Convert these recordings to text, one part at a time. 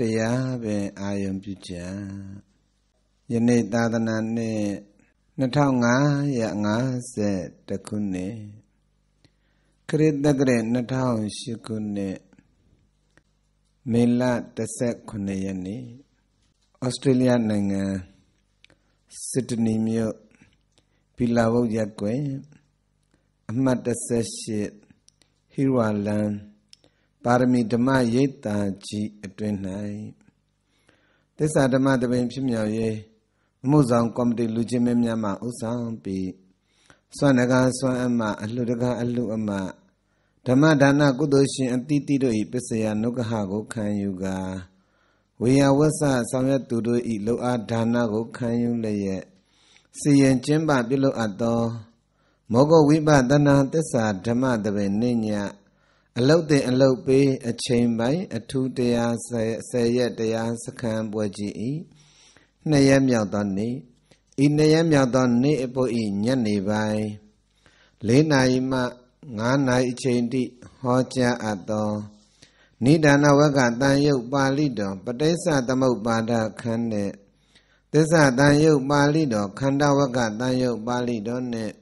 တရားပင်အာယုံပြုကြယနေ့သာသနာနှစ်2550ခုနှစ်ခရစ်တက္ကရာ2008ခုနှစ်မေလ18ရက်နေ့ဩစတြေးလျနိုင်ငံစစ်ဒနီမြို့ပီလာဘုတ်ရက်ကွယ်အမှတ်18ဟီရဝါလန်ပါရမီဓမ္မရိပ်သာကြီးအတွင်၌သစ္စာဓမ္မတပင်ဖြစ်မြောက်ရေးမှုဆောင်ကော်မတီလူချင်းမင်းများမှဥဆောင်ပြီးစွမ်းတကားစွမ်းအမအလှတကားအလှအမဓမ္မဒါနကုသိုလ်ရှင်အတိတိတို့၏ပစ္စယနုကဟကိုခံယူကာဝေယဝဆဆောင်ရွက်သူတို့၏လောအားဒါနကိုခံယူလျက်စီရင်ကျင်းပပြုလုပ်အပ်သောမောဂဝိပတနာသစ္စာဓမ္မတပင်နှင့်ညအလုတ်တင်အလုတ်ပေး အချိန်ပိုင်းအထူးတရား10ရက်တရားစခန်းပွဲကြီးဤနှစ်ရက်မြောက်သောနေ့ဤနှစ်ရက်မြောက်သောနေ့အဖို့ဤညနေပိုင်း၄နာရီမှ9နာရီအချိန်တိဟောကြားအပ်သောနိဒာနဝကတန်ယုတ်ပါဠိတော်ပဋိစ္စသမုပ္ပါဒခန်းနဲ့သစ္စာတန်ယုတ်ပါဠိတော်ခန္ဓာဝကတန်ယုတ်ပါဠိတော်နဲ့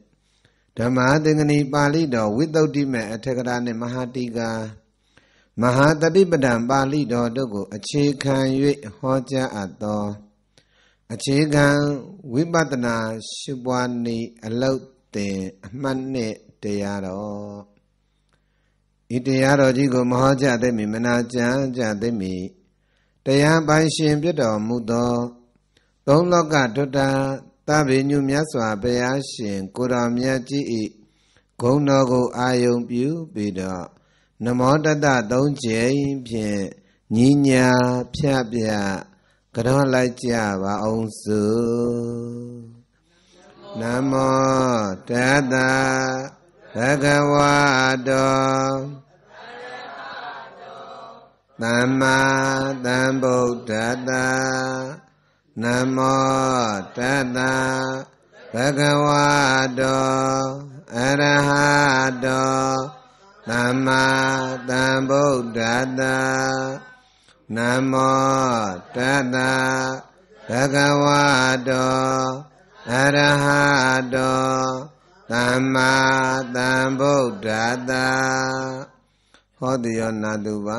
ဓမ္မာသင်္ကနီပါဠိတော်ဝိသုဒ္ဓိမေအထက်ကရာနှင့်မဟာတိကာမဟာတတိပဒံပါဠိတော်တို့ကို အခြေခံ၍ဟောကြားအပ်သောအခြေခံဝိပဿနာရှုပွားနေအလုတ်တင်အမှတ်နှင့်တရားတော်ဤတရားတော်ကြီးကို မဟောကြားသိမိမနာကြံကြသိမိတရားပိုင်ရှင်ပြတော်မူသော သုံးလောကထွတ်တာသဗ္ဗညုမြတ်စွာဘုရားရှင်ကိုတော်မြတ်ကြီးဤဂုဏ်တော်ကို အာယုံပြုပြီးတော့နမောတတသုံးကြိမ်ဖြင့်ညီညာဖြတ်ပြကြောလိုက်ကြပါအောင်စုနမောတတဘဂဝတောသမ္မာသမ္ဗုဒ္ဓတ္တနမောတတံဘဂဝတောအရဟတောသမ္မာသမ္ဗုဒ္ဓတနမောတတံဘဂဝတောအရဟတောသမ္မာသမ္ဗုဒ္ဓတဟောတိယောနာတုပါ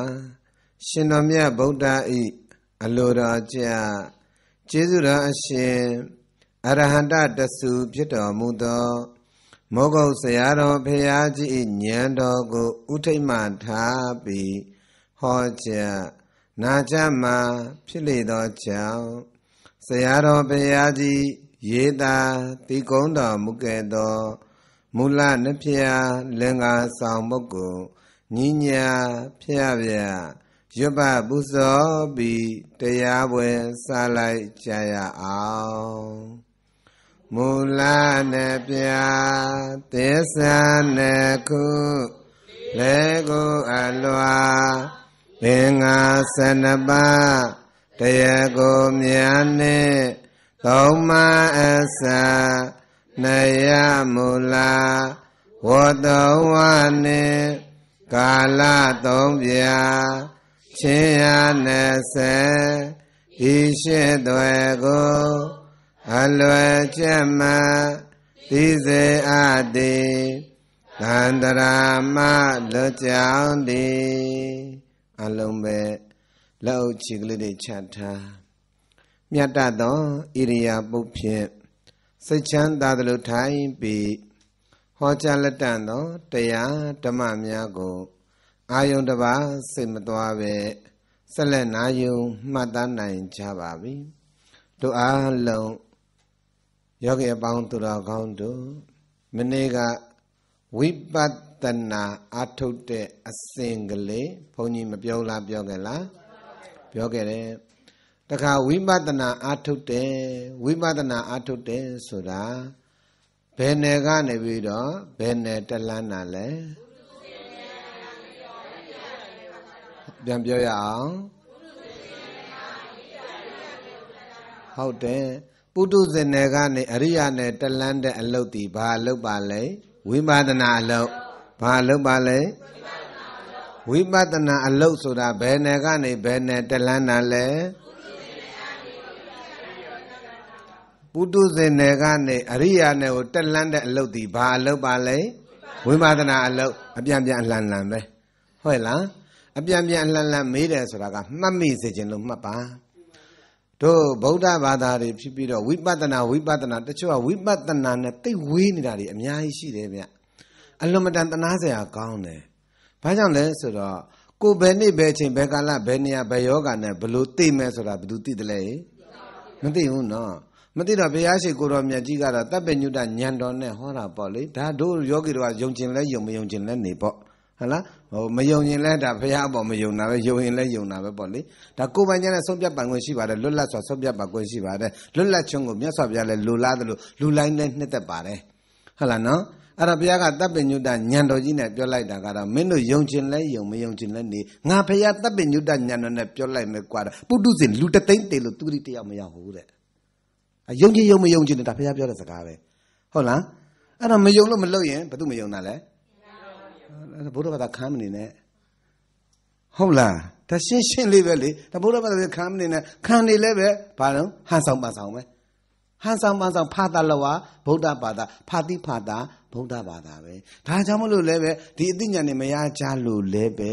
ရှင်တော်မြတ်ဗုဒ္ဓဤအလိုတော်ကြကျေးဇူးတော်အရှင်အရဟန္တတဆူဖြစ်တော်မူသောမောဂုတ်ဆရာတော်ဖရာကြီးဉာဏ်တော်ကိုဥထိတ်မှထားပြီးဟောကြားနာကြမှာဖြစ်လေသောကြောင့်ဆရာတော်ဖရာကြီးရေးတာတိကုံတော်မူခဲ့သောမူလနှစ်ဖျားလင်္ကာဆောင်ပုဂ္ဂိုလ်ညီညာဖျားဖျားရွတ်ပပူဇော်ပြီးတရားပွဲစားလိုက်ကြရအောင်မူလနဲ့ပြသစ္စာနဲ့ခုလေကိုအလွာဘင်္ဂါဆနပါတရားကိုမြာနဲ့သုံးမအစနယမူလာဝတ္တဝနဲ့ကာလသုံးပြာရှင်ရနဲ့ဆယ်ဒီရှိသွဲကို အလွယ်ချက်မဒီစေအပ်သည်ကန္တရာမလွတ်ကြောင်းသည်အလုံးပဲလက်အုပ်ချီကလေးတွေချထားမြတ်တသောဣရိယာပုဖြင့်စိတ်ချမ်းသာသလိုထိုင်ပြီးဟောကြားလက်တန်သောတရားဓမ္မများကိုအာယုံတစ်ပါးစိတ်မသွားပဲဆက်လက်နာယုံမှတ်သားနိုင်ကြပါပြီတို့အားလုံးယောဂီအပေါင်းသူတော်ကောင်းတို့မနေ့ကဝိပဿနာအထုတ်တဲ့အစဉ်ကလေးဘုန်းကြီးမပြောလားပြောခဲ့လားပြောခဲ့တယ်တခါဝိပဿနာအထုတ်တယ်ဝိပဿနာအထုတ်တယ်ဆိုတာဘယ်နယ်ကနေပြီးတော့ဘယ်နယ်တက်လန်းတာလဲပြန်ပြောရအောင်ဟုတ်တယ်ပုတုဇဉ်တွေကနေအရိယာနဲ့တလန်းတဲ့အလုတ်ဒီဘာလုတ်ပါလဲဝိပါဒနာအလုတ်ဘာလုတ်ပါလဲဝိပဿနာအလုတ်ဆိုတာဘယ်နယ်ကနေဘယ်နယ်တလန်းတာလဲပုတုဇဉ်တွေကနေအရိယာနဲ့ကိုတလန်းတဲ့အလုတ်ဒီဘာလုတ်ပါလဲဝိပါဒနာအလုတ်အပြန်ပြန်အလှန်လှန်ပဲဟုတ်လားအပြန်ပြန်လှန်လှန်မေးတယ်ဆိုတာကမှတ်မိစေခြင်းလို့မှတ်ပါတို့ဗုဒ္ဓဘာသာတွေဖြစ်ပြီးတော့ဝိပဿနာဝိပဿနာတချို့ကဝိပဿနာနဲ့တိတ်ဝေးနေတာတွေအများကြီးရှိတယ်ဗျအလွန်မတန်တနာစရာကောင်းတယ်ဘာကြောင့်လဲဆိုတော့ကိုဘယ်နေ့ဘယ်ချိန်ဘယ်ကာလဘယ်နေရာဘယ်ယောဂနဲ့ဘလို့သိမယ်ဆိုတာဘယ်သူသိတယ်လဲမသိဘူးနော်မသိတော့ဘုရားရှိခိုးတော်မြတ်ကြီးကတော့တပ်ပညုတညံတော်နဲ့ဟောတာပေါ့လေဒါတို့ယောဂီတို့ကယုံကျင်လဲယုံမယုံကျင်လဲနေပေါ့ဟုတ်လားဟိုမယုံရင်လည်းဒါဘုရားအပေါ်မယုံတာပဲယုံရင်လည်းယုံတာပဲပေါ့လေဒါကိုယ်ပိုင်ကျတဲ့ဆုံးဖြတ်ပိုင်ခွင့်ရှိပါတယ်လွတ်လပ်စွာဆုံးဖြတ်ပါခွင့်ရှိပါတယ်လွတ်လပ်ခြင်းကိုမြတ်စွာဘုရားလည်းလူလားတယ်လို့လူလိုက်လည်းနှစ်သက်ပါတယ်ဟုတ်လားနော်အဲ့ဒါဘုရားကတပ်ပညုတညံတော်ကြီးနဲ့ပြောလိုက်တာကတော့မင်းတို့ယုံခြင်းလဲယုံမယုံခြင်းလဲနေငါဘုရားတပ်ပညုတညံတော်နဲ့ပြောလိုက်မယ်ကွာပုတုဇဉ်လူတသိမ့်တေလို့သူတိတယောက်မရဘူးတဲ့ယုံခြင်းယုံမယုံခြင်းနဲ့ဒါဘုရားပြောတဲ့စကားပဲဟုတ်လားအဲ့တော့မယုံလို့မလုပ်ရင်ဘာလို့မယုံတာလဲဘုရားဘာသာခံမနေနဲ့ဟုတ်လားဒါရှင်းရှင်းလေးပဲလေဒါဘုရားဘာသာခံမနေနဲ့ခံနေလဲပဲဘာလို့ဟန်ဆောင်ပါဆောင်ပဲဟန်ဆောင်ပါဆောင်ဖာတလဝဗုဒ္ဓဘာသာ ဖာတိဖာတာဗုဒ္ဓဘာသာပဲဒါကြောင့်မလို့လဲပဲဒီအသိဉာဏ်နဲ့မရကြလို့လဲပဲ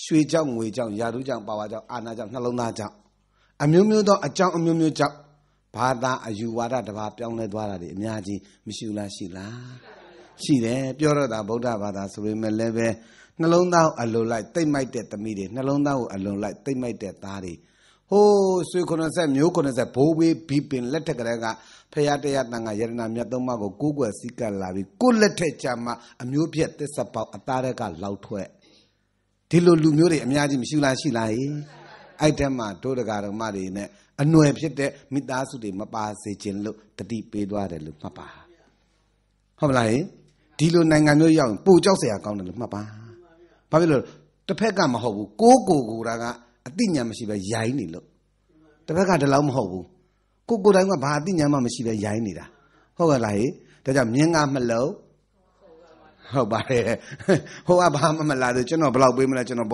ရွှေကြောင့်ငွေကြောင့်ယာတုကြောင့်ပါဝါကြောင့်အာနာကြောင့်နှလုံးသားကြောင့်အမျိုးမျိုးသောအကြောင်းအမျိုးမျိုးကြောင့်ဘာသာအယူဝါဒတစ်ပါးပြောင်းလဲသွားတာတွေအများကြီးမရှိဘူးလားရှိလားရှိတယ်ပြောတော့တာဗုဒ္ဓဘာသာဆိုပေမဲ့လည်းပဲနှလုံးသားအလိုလိုက်တိတ်မိုက်တဲ့သမီးတွေနှလုံးသားကိုအလိုလိုက်တိတ်မိုက်တဲ့သားတွေဟိုးဆွေ90မျိုး90ဘိုးဘေးဘီပင်လက်ထက်ကလေးကဖရာတရားတန်ခါယရဏမြတ်သုံးပါးကိုကိုးကွယ်စည်းကပ်လာပြီးကိုယ်လက်ထက်ကြမှာအမျိုးပြက်သစ္စာပေါက်အသားရက်ကလောက်ထွက်ဒီလိုလူမျိုးတွေအများကြီးမရှိလားရှိလားဟိအဲ့တည်းမှာဒုဒကာဓမ္မတွေနဲ့အနွယ်ဖြစ်တဲ့မိသားစုတွေမပါစေခြင်းလို့တတိပေးသွားတယ်လို့မှတ်ပါဟုတ်မလားဟိဒီလိုနိုင်ငံမျိုးရောက်ရင်ပိုကြောက်စရာကောင်းတယ်လို့မှတ်ပါဘာဖြစ်လို့တစ်ဖက်ကမဟုတ်ဘူးကိုကိုကိုတာကအတိညာမရှိပဲရိုင်းနေလို့တစ်ဖက်ကဒီလောက်မဟုတ်ဘူးကိုကိုတိုင်းကဘာအတိညာမှမရှိပဲရိုင်းနေတာဟုတ်ကလားဟေ့ဒါကြောင့်မြင်းကမလုံးဟုတ်ပါတယ်ဟိုကဘာမှမလားဆိုကျွန်တော်ဘယ်လောက်ပေးမလဲကျွန်တော်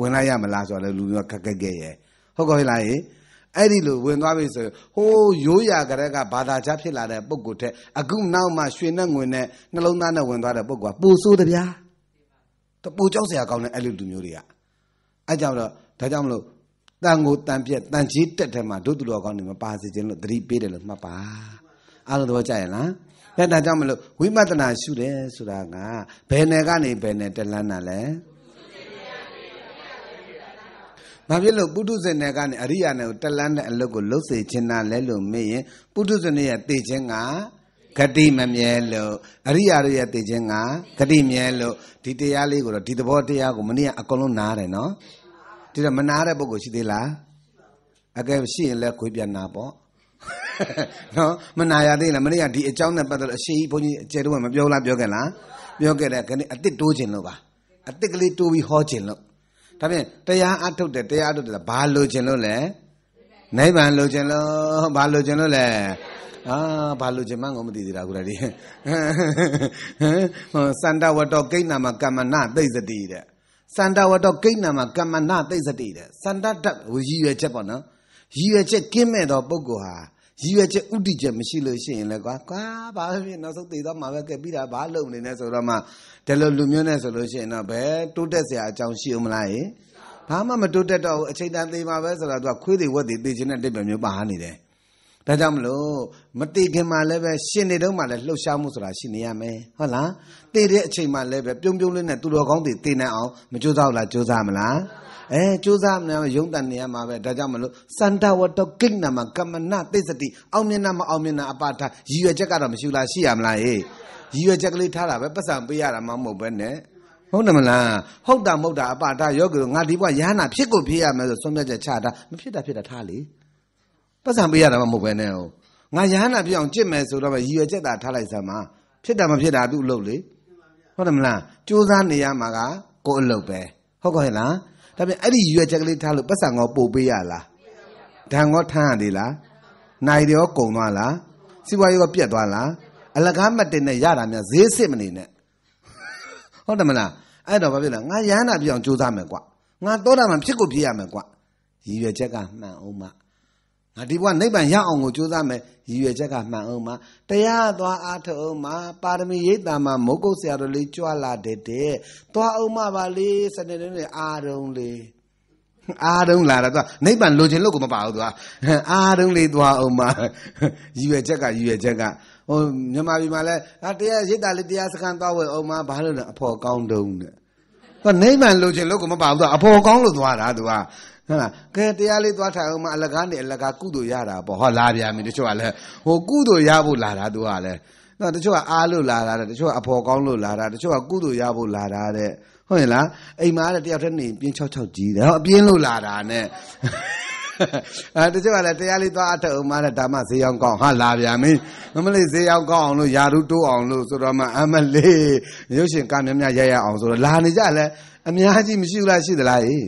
ဝင်လိုက်ရမလားဆိုတော့လူမျိုးကခက်ခက်ရဲ့ဟုတ်ကောလားဟေ့အဲ့ဒီလိုဝင်သွားပြီဆိုရင်ဟိုးရိုးရာကလေးကဘာသာချဖြစ်လာတဲ့ပုံကိုထက်အခုနောက်မှရွှေနဲ့ငွေနဲ့နှလုံးသားနဲ့ဝင်သွားတဲ့ပုံကပူဆိုးတဗျာတပူကြောက်စရာကောင်းတဲ့အဲ့လိုလူမျိုးတွေကအဲ့ကြောင့်တော့ဒါကြောင့်မလို့တန်ကိုတန်ပြက်တန်ကြီးတက်တယ်မှာဒုသူတော်ကောင်းတွေမပါစေခြင်းလို့သတိပေးတယ်လို့မှတ်ပါအားလုံးသဘောကျရဲ့လားဒါကြောင့်မလို့ဝိပဿနာရှုတယ်ဆိုတာကဘယ်နယ်ကနေဘယ်နယ်တက်လန်းတာလဲဘာဖြစ်လို့ပုထုဇဉ်တွေကနေအရိယာတွေကိုတက်လန်းတဲ့အလုပ်ကိုလှုပ်စေချင်တာလဲလို့မေးရင်ပုထုဇဉ်တွေရဲ့သိခြင်းကဂတိမမြဲလို့အရိယာတွေရဲ့သိခြင်းကဂတိမြဲလို့ဒီတရားလေးကိုတော့ဒီသဘောတရားကိုမနေ့ကအကုန်လုံးနားတယ်နော်ဒီတော့မနာတဲ့ပုဂ္ဂိုလ်ရှိသေးလားအကယ်ရှိရင်လည်းခွေးပြန်နာပေါ့နော်မနာရသေးလားမနေ့ကဒီအကြောင်းနဲ့ပတ်သက်လို့အရှိကြီးဘုန်းကြီးအကျယ်တော့မပြောလားပြောခဲ့လားပြောခဲ့တဲ့ခဏအစ်စ်တိုးခြင်းလို့ပါအစ်စ်ကလေးတိုးပြီးဟောခြင်းလို့ဒါဖြင့်တရားအထုတ်တယ်တရားအထုတ်တယ်ဘာလိုချင်လို့လဲနိဗ္ဗာန်လိုချင်လို့ဘာလိုချင်လို့လဲအာဘာလိုချင်မှငေါမသိသေးတာခုတည်းဒီဟောစန္ဒဝတ္တကိဏမကမ္မနာသိစတိတဲ့စန္ဒဝတ္တကိဏမကမ္မနာသိစတိတဲ့စန္ဒတဝရည်ရွယ်ချက်ပေါ့နော်ရည်ရွယ်ချက်ကင်းမဲ့သောပုဂ္ဂိုလ်ဟာရည်ရွယ်ချက်ဥတည်ချက်မရှိလို့ရှိရင်လည်းကွာကွာဘာဖြစ်နောက်ဆုံးသိတော့မှာပဲကဲပြီးတာဘာလုံနေလဲဆိုတော့မှဒီလိုလူမျိုးနဲ့ဆိုလို့ရှိရင်တော့ဘယ်တိုးတက်စရာအကြောင်းရှိဦးမလားဟင်ဘာမှမတိုးတက်တော့ဘူးအချိန်တန်သေးပါပဲဆိုတော့သူကခွေးတွေဝက်တွေသိချင်းတဲ့တိပ္ပံမျိုးပါနေတယ်ဒါကြောင့်မလို့မတည်ခင်မှာလည်းပဲရှင်နေတော့မှလည်းလှုပ်ရှားမှုဆိုတာရှိနေရမယ်ဟုတ်လားတည်တဲ့အချိန်မှာလည်းပဲပြုံးပြုံးလေးနဲ့သူတော်ကောင်းတွေတည်နိုင်အောင်မကြိုးစားဘူးလားကြိုးစားမလားအဲကြိုးစားမနေရုံတန်နေရမှာပဲဒါကြောင့်မလို့စန္ဒဝတ္တကိဏ္ဏမှာကမဏသိစတိအောင်မျက်နှာမအောင်မျက်နှာအပါထရည်ရွယ်ချက်ကတော့မရှိလားရှိရမလားဟေးရည်ရွယ်ချက်ကလေးထားတာပဲပတ်စံပေးရတာမှမဟုတ်ပဲနဲ့ဟုတ်တယ်မလားဟုတ်တာမဟုတ်တာအပါထယောဂီငါဒီဘဝရဟနာဖြစ်ကိုဖြစ်ရမယ်ဆိုဆုံးဖြတ်ချက်ချတာမဖြစ်တာဖြစ်တာထားလေပတ်စံပေးရတာမှမဟုတ်ပဲနဲ့ဟုတ်ငါရဟနာဖြစ်အောင်ကြစ်မယ်ဆိုတော့ရည်ရွယ်ချက်တာထားလိုက်စမ်းပါဖြစ်တာမဖြစ်တာသူ့အလုပ်လေဟုတ်တယ်မလားကြိုးစားနေရမှာကကိုယ်အလုပ်ပဲဟုတ်ကောဟဲ့လားဒါပေမဲ့အဲ့ဒီရွက်ချက်ကလေးထားလို့ပတ်စံကောပို့ပေးရလားဒဏ်ကောထမ်းရသေးလားနိုင်တယ်ရောကုန်သွားလားစီးပွားရေးရောပြတ်သွားလားအလကားမတင်နဲ့ရတာများဈေးစစ်မနေနဲ့ဟုတ်တယ်မလားအဲ့တော့ဘာဖြစ်လဲငါရဟန္တာပြောင်းကြိုးစားမယ်ကွာငါသောတာပန်ဖြစ်ကိုဖြစ်ရမယ်ကွာရည်ရွယ်ချက်ကမှန်အောင်မှငါဒီဘဝနိဗ္ဗာန်ရအောင်ကိုကြိုးစားမယ်ရည်ရွယ်ချက်ကမှန်အောင်မှာတရားသွားအားထုတ်အောင်မှာပါရမီရိပ်သာမှာ မုတ်ကုတ်ဆရာတို့လေးကြွလာတဲ့တဲ့သွားအောင်မှာပါလေစနေနေ့နဲ့အာရုံလေးအာရုံလာတာသူကနိဗ္ဗာန်လိုချင်လို့ကိုမပါဘူးသူကအာရုံလေးသွားအောင်မှာရည်ရွယ်ချက်ကရည်ရွယ်ချက်ကဟိုမြန်မာပြည်မှာလဲအတရားရိပ်သာလေးတရားစခန်းသွားဝယ်အောင်မှာဘာလို့လဲအဖို့ကောင်းတုံးတဲ့သူနိဗ္ဗာန်လိုချင်လို့ကိုမပါဘူးသူကအဖို့ကောင်းလို့သွားတာသူကဟုတ်လားကဲတရားလေးသွားထိုင်အောင်မအလကားနဲ့အလကားကုသိုလ်ရတာပေါ့ဟောလာပြန်ပြီတချို့ကလည်းဟိုကုသိုလ်ရဖို့လာတာသူကလည်းနော်တချို့ကအားလို့လာတာတချို့ကအဖော်ကောင်းလို့လာတာတချို့ကကုသိုလ်ရဖို့လာတာတဲ့ဟုတ်ရင်လားအိမ်မှာတယောက်တည်းနေပြင်း66ကြီးတယ်ဟောအပြင်းလို့လာတာနဲ့အဲတချို့ကလည်းတရားလေးသွားအထုတ်အောင်မလားဓမ္မဈေးရောက်ကောင်းဟာလာပြန်မင်းမမလေးဈေးရောက်ကောင်းအောင်လို့ယာရုတိုးအောင်လို့ဆိုတော့မှအမလေးရုပ်ရှင်ကများများရရအောင်ဆိုတော့လာနေကြလဲအများကြီးမရှိဘူးလားရှိသလားဟေ့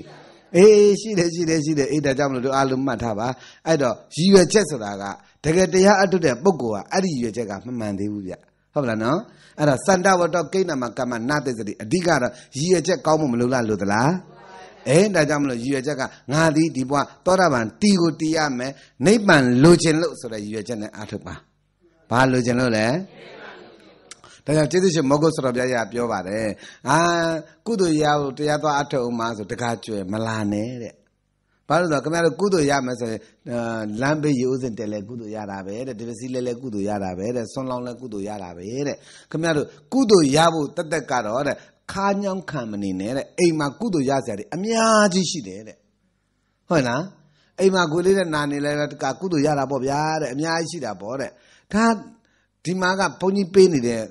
အေးရှိတယ်ရှိတယ်ရှိတယ်အေးဒါကြောင့်မလို့တို့အားလုံးမှတ်ထားပါအဲ့တော့ရည်ရွယ်ချက်ဆိုတာကတကယ်တရားအထုတဲ့ပုဂ္ဂိုလ်ကအဲ့ဒီရည်ရွယ်ချက်ကမမှန်သေးဘူးဗျဟုတ်လားနော်အဲ့တော့စန္ဒဝတ္တကိဏမကမ္မနာတိသတိအဓိကတော့ရည်ရွယ်ချက်ကောင်းမှုမလို့လားလို့သလားအဲဒါကြောင့်မလို့ရည်ရွယ်ချက်ကငါသည်ဒီဘဝသောတာပန်တီကိုတီးရမယ်နိဗ္ဗာန်လိုချင်လို့ဆိုတဲ့ရည်ရွယ်ချက်နဲ့အားထုတ်ပါဘာလိုချင်လို့လဲနိဗ္ဗာန်ဒါကြောင့်ကျေးဇူးရှင်မောဂုတ်ဆရာဘုရားရပြောပါတယ်အာကုသိုလ်ရဖို့တရားသွားအထောက်အမှဆိုတကားကျွယ်မလာနဲ့တဲ့ဘာလို့လဲခင်ဗျားတို့ကုသိုလ်ရမယ်ဆိုရင်လမ်းဘေးရိုးစင်တယ်လဲကုသိုလ်ရတာပဲတဲ့ဒီပစ္စည်းလဲလဲကုသိုလ်ရတာပဲတဲ့ဆွန်လောင်းလဲကုသိုလ်ရတာပဲတဲ့ခင်ဗျားတို့ကုသိုလ်ရဖို့တက်တက်ကတော့တဲ့ခါညောင်းခံမနေနဲ့တဲ့အိမ်မှာကုသိုလ်ရစရာတွေအများကြီးရှိတယ်တဲ့ဟုတ်လားအိမ်မှာကိုလေးနဲ့နာနေလဲတကကုသိုလ်ရတာပေါ့ဗျာတဲ့အများကြီးရှိတာပေါ့တဲ့ဒါဒီမှာကဘုန်းကြီးပေးနေတဲ့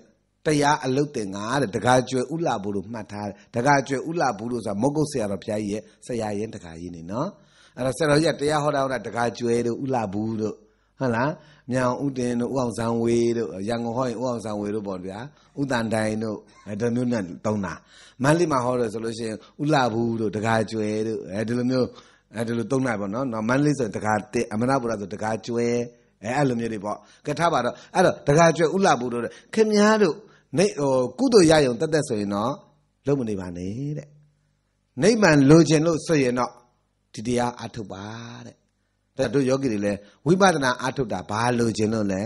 တရားအလုတ်တင်ကတဲ့ဒကာကျွယ်ဥလာဘူးလို့မှတ်ထားတယ်ဒကာကျွယ်ဥလာဘူးလို့ဆိုတာမုတ်ကုတ်ဆရာတော်ဘုရားကြီးရဲ့ဆရာရင်ဒကာကြီးနေနော်အဲ့တော့ဆရာတော်ကြီးကတရားဟောတာဟောတာဒကာကျွယ်တို့ဥလာဘူးတို့ဟုတ်လားမြောင်ဥတင်တို့ဥအောင်ဇံဝေတို့ရန်ကုန်ဟောရင်ဥအောင်ဇံဝေတို့ပေါ့ဗျာဥတန်တိုင်တို့အဲဒီလိုမျိုးနဲ့တုံးတာမန္တလေးမှာဟောတယ်ဆိုလို့ရှိရင်ဥလာဘူးတို့ဒကာကျွယ်တို့အဲဒီလိုမျိုးအဲဒီလိုတုံးတာပေါ့နော်နော်မန္တလေးဆိုဒကာတက်အမနာပုရဆိုဒကာကျွယ်အဲအဲ့လိုမျိုးတွေပေါ့ကထားပါတော့အဲ့တော့ဒကာကျွယ်ဥလာဘူးတို့ခင်များတို့နေဟိုကုသိုလ်ရရုံတက်တက်ဆိုရင်တော့လုံးမနေပါနဲ့တဲ့နိဗ္ဗာန်လိုချင်လို့ဆိုရင်တော့ဒီတရားအထုတ်ပါတဲ့ဒါတို့ယောဂီတွေလည်းဝိပဿနာအထုတ်တာဘာလိုချင်လို့လဲ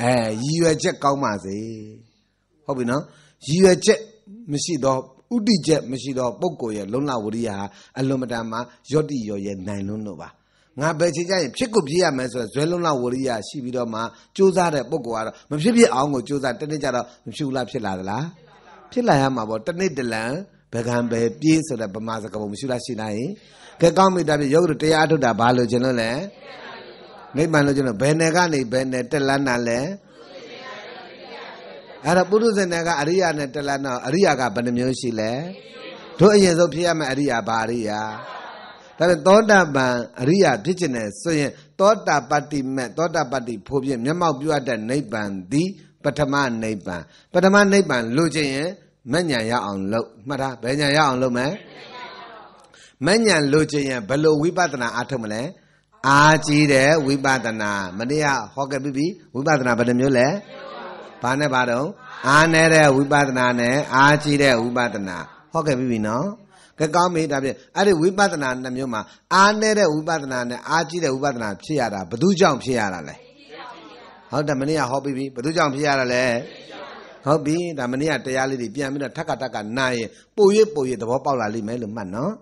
အဲရည်ရွယ်ချက်ကောင်းပါစေဟုတ်ပြီနော်ရည်ရွယ်ချက်မရှိတော့ဥတိချက်မရှိတော့ပုဂ္ဂိုလ်ရဲ့လုံလဝရိယဟာအလွန်မတန်မှယောတိရောရဲ့နိုင်လွန်းလို့ပါငါဘယ်ချိန်ကျရင်ဖြစ်ကိုဖြစ်ရမယ်ဆိုတော့ဇွဲလုံးလောက်ဝရိယရှိပြီးတော့မှစူးစမ်းတဲ့ပုံကတော့မဖြစ်ဖြစ်အောင်ကိုစူးစမ်းတနေ့ကျတော့မဖြစ်ဘူးလားဖြစ်လာသလားဖြစ်လာရမှာပေါ့တနေ့တလန်ဗကံပဲပြေးဆိုတဲ့ဗမာစကားပုံမရှိလားရှိနိုင်ကဲကောင်းပြီတာပြယောဂတို့တရားထုတ်တာဘာလို့ကျွန်တော်လဲနိဗ္ဗာန်လို့ကျွန်တော်ဘယ်နယ်ကနေဘယ်နယ်တက်လန်းတာလဲအဲ့တော့ပုရုဇဏကအရိယာနဲ့တက်လန်းတော့အရိယာကဘယ်နှမျိုးရှိလဲတို့အရင်ဆုံးဖြစ်ရမယ့်အရိယာဘာအရိယာဒါပေမဲ့သောတာပန်အရိယာဖြစ်ခြင်းနဲ့ဆိုရင်သောတာပတ္တိမေသောတာပတ္တိဖို့ဖြင့်မျက်မှောက်ပြုအပ်တဲ့နိဗ္ဗာန်သည်ပထမနိဗ္ဗာန်ပထမနိဗ္ဗာန်လို့ခြင်းရင်မဉဏ်ရအောင်လို့မှတ်ထားဘယ်ဉဏ်ရအောင်လို့မလဲမဉဏ်လို့ခြင်းရင်ဘယ်လိုဝိပဿနာအားထုတ်မလဲအာကြီးတဲ့ဝိပဿနာမတရားဟောခဲ့ပြီပြီဝိပဿနာဘယ်နှမျိုးလဲဘာနဲ့ဘာတော့အာနေတဲ့ဝိပဿနာနဲ့အာကြီးတဲ့ဝိပဿနာဟောခဲ့ပြီပြီနော်ကကောင်းမေးဒါဖြင့်အဲ့ဒီဝိပဿနာနှမျိုးမှာအားနေတဲ့ဝိပဿနာနဲ့အားကြီးတဲ့ဝိပဿနာဖြစ်ရတာဘသူကြောင့်ဖြစ်ရတာလဲဟုတ်တယ်မနေ့ကဟောပြီးပြီဘသူကြောင့်ဖြစ်ရတာလဲဟုတ်ပြီဒါမနေ့ကတရားလေးတွေပြန်ပြီးတော့ထက်ကထက်ကနာရင်ပို့၍ပို့၍သဘောပေါက်လာလိမ့်မယ်လို့မှတ်နော်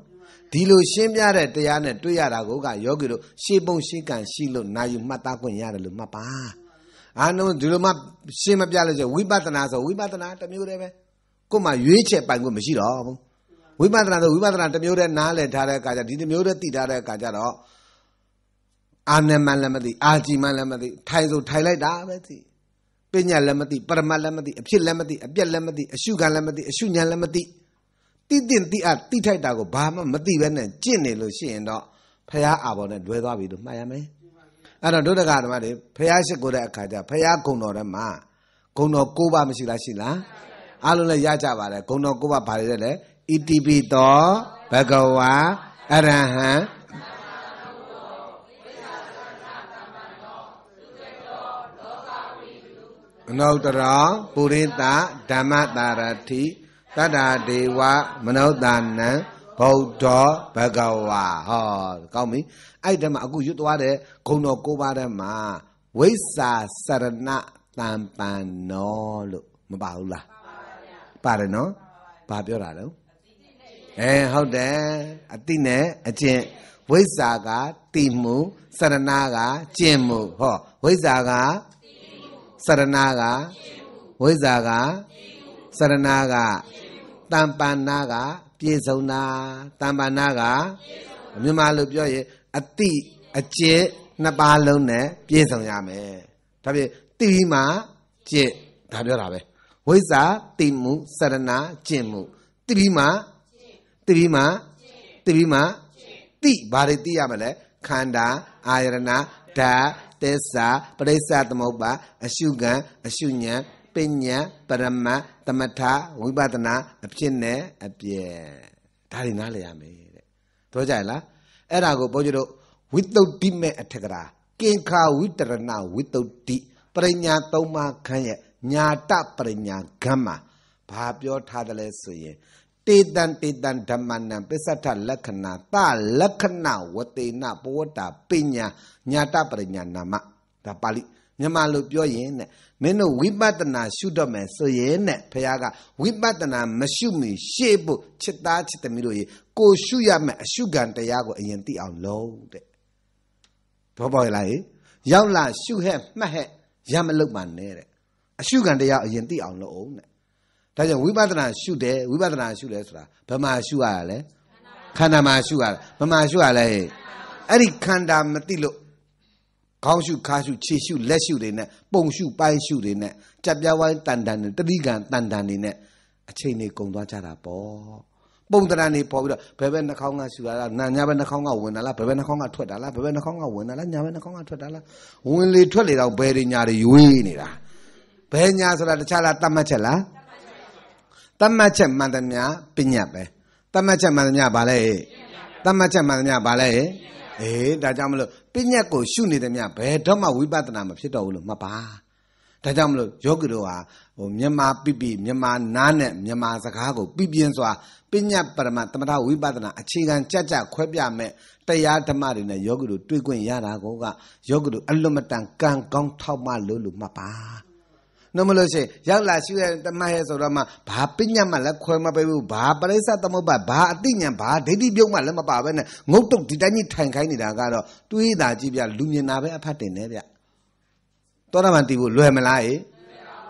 ဒီလိုရှင်းပြတဲ့တရားနဲ့တွေ့ရတာကိုကယောဂီတို့ရှေးပုံရှေးကံရှိလို့နာယူမှတ်သားခွင့်ရတယ်လို့မှတ်ပါအားလုံးဒီလိုမှရှင်းမပြလို့ဆိုဝိပဿနာဆိုဝိပဿနာတစ်မျိုးတည်းပဲကို့မှာရွေးချယ်ပိုင်ခွင့်မရှိတော့ဘူးဝိပဿနာဆိုဝိပဿနာတစ်မျိုးတည်းနားလည်ထားတဲ့အခါကျဒီတစ်မျိုးတည်းသိထားတဲ့အခါကျတော့အာနမလည်းမသိအာကြည်မလည်းမသိထိုင်ဆိုထိုင်လိုက်တာပဲသိပညာလည်းမသိပရမတ်လည်းမသိအဖြစ်လည်းမသိအပြက်လည်းမသိအရှုခံလည်းမသိအရှုဉာဏ်လည်းမသိတိတင့်တိအတိထိုက်တာကိုဘာမှမသိပဲနဲ့ကျင့်နေလို့ရှိရင်တော့ဖះအာဘော်နဲ့လွဲသွားပြီလို့မှတ်ရမယ်အဲ့တော့ဒုဒကဓမ္မတွေဖះရှိကိုတဲ့အခါကျဖះဂုံတော်ထဲမှာဂုံတော်၉ပါးမရှိလားရှိလားအားလုံးလည်းရကြပါတယ်ဂုံတော်၉ပါးဘာတွေလဲဣတိပိသောဘဂဝါအရဟံအနုတ္တရာပုရိသဓမ္မတာရတိတတ္တာဒေဝမနုဿာနံဗုဒ္ဓဘဂဝါဟောကောင်းပြီအဲ့ဒီမှာအခုရွတ်သွားတဲ့ဂုံတော်၉ပါးထဲမှာဝိဇာစရဏတံပန်နောလို့မပါဘူးလားပါတယ်နော်ဘာပြောတာလဲအဲဟုတ်တယ်အတိနဲ့အကျင့်ဝိဇ္ဇာကတိမှုစရဏကကျင့်မှုဟောဝိဇ္ဇာကစရဏကဝိဇ္ဇာကစရဏကတမ္ပန္နာက ပြေဆုံးတာတမ္ပန္နာကမြန်မာလိုပြောရင်အတိအကျင့်နှစ်ပါးလုံးနဲ့ပြေဆုံးရမယ်ဒါဖြင့်တိမှကျင့်ဒါပြောတာပဲဝိဇ္ဇာတိမှုစရဏကျင့်မှုတိမှသိပြီးမှသိပြီးမှသိဘာတွေသိရမလဲခန္ဓာအာရဏဓာတ်သစ္စာပရိစ္ဆသမုပ္ပါ အရှုခံအရှုဉဏ်ပညာပရမတ်သမထဝိပဿနာအဖြစ်နဲ့အပြည့်ဒါတွေနားလည်ရမယ်တဲ့တို့ကြရလားအဲ့ဒါကိုဘုန်းကြီးတို့ဝိတုဒ္ဓိမဲ့အထက်ကရာကိခာဝိတရဏဝိတုဒ္ဓိပရိညာ၃ပါးခန်းရဲ့ညာတပရိညာဂမ္မာဘာပြောထားတယ်လဲဆိုရင်တေတံတေတံဓမ္မနံပစ္စထလက္ခဏာတလက္ခဏဝတေနပဝတ္တာပညာညာတပရိညာနာမဒါပါဠိမြန်မာလိုပြောရင်တဲ့မင်းတို့ဝိပဿနာရှုတော့မယ်ဆိုရင်တဲ့ဖခင်ကဝိပဿနာမရှုမီရှေ့ဖို့จิตသားจิตသမီးတို့ရေကိုရှုရမယ်အရှုခံတရားကိုအရင်သိအောင်လုပ်တဲ့ဘောပေါ်လာရေရောက်လာရှုဟဲ့မှတ်ဟဲ့ရမလုပ်ပါနဲ့တဲ့အရှုခံတရားအရင်သိအောင်လုပ်အောင်တဲ့ဒါကြောင့်ဝိပဿနာရှုတယ်ဝိပဿနာရှုတယ်ဆိုတာဘယ်မှာရှုရလဲခန္ဓာမှာရှုရဘယ်မှာရှုရလဲအဲ့ဒီခန္ဓာမသိလို့ခေါင်းရှုခါရှုခြေရှုလက်ရှုတွေနဲ့ပုံရှုပိုင်းရှုတွေနဲ့ကြက်ပြဝိုင်းတန်တန်တွေတတိကံတန်တန်တွေနဲ့အချိန်နေကုန်သွားကြတာပေါ့ပုံတရံနေပေါ်ပြီးတော့ဘယ်ဘက်နှာခေါင်းကရှူလာလားနာညာဘက်နှာခေါင်းကဝင်လာလားဘယ်ဘက်နှာခေါင်းကထွက်တာလားဘယ်ဘက်နှာခေါင်းကဝင်လာလားညာဘက်နှာခေါင်းကထွက်တာလားဝင်လေထွက်လေတော့ဘယ်တွေညာတွေယွေးနေတာဘယ်ညာဆိုတာတခြားလားတတ်မှတ်ချက်လားတတ်မှတ်ချက်မှန်သမျှပညာပဲတတ်မှတ်ချက်မှန်သမျှဘာလဲတတ်မှတ်ချက်မှန်သမျှဘာလဲအေးဒါကြောင့်မလို့ပညာကိုရှုနေသမျှဘယ်တော့မှဝိပဿနာမဖြစ်တော့ဘူးလို့မှတ်ပါဒါကြောင့်မလို့ယောဂီတို့ဟာဟိုမြန်မာပြပြမြန်မာနားနဲ့မြန်မာစကားကိုပြပြင်းစွာပညာပရမသမထဝိပဿနာအခြေခံကြကြခွဲပြမဲ့တရားဓမ္မတွေနဲ့ယောဂီတို့တွေ့ခွင့်ရတာကယောဂီတို့အလွတ်မတန်ကံကောင်းထောက်မလို့လို့မှတ်ပါနော်မလို့ရှိရင်ရောက်လာရှုရတမဟဲဆိုတော့မှဘာပညာမှလည်းခွဲမပေးဘူးဘာပရိစ္ဆသမုပ္ပါဘာအတိညာဘာဒိဋ္ဌိပြုတ်မှလည်းမပါဘဲနဲ့ငုတ်တုတ်ဒီတိုင်းကြီးထိုင်ခိုင်းနေတာကတော့တွေးတာကြည့်ပြလူမြင်တာပဲအဖတ်တင်နေဗျသောတာပန်တည်ဖို့လွယ်မလားဟေ့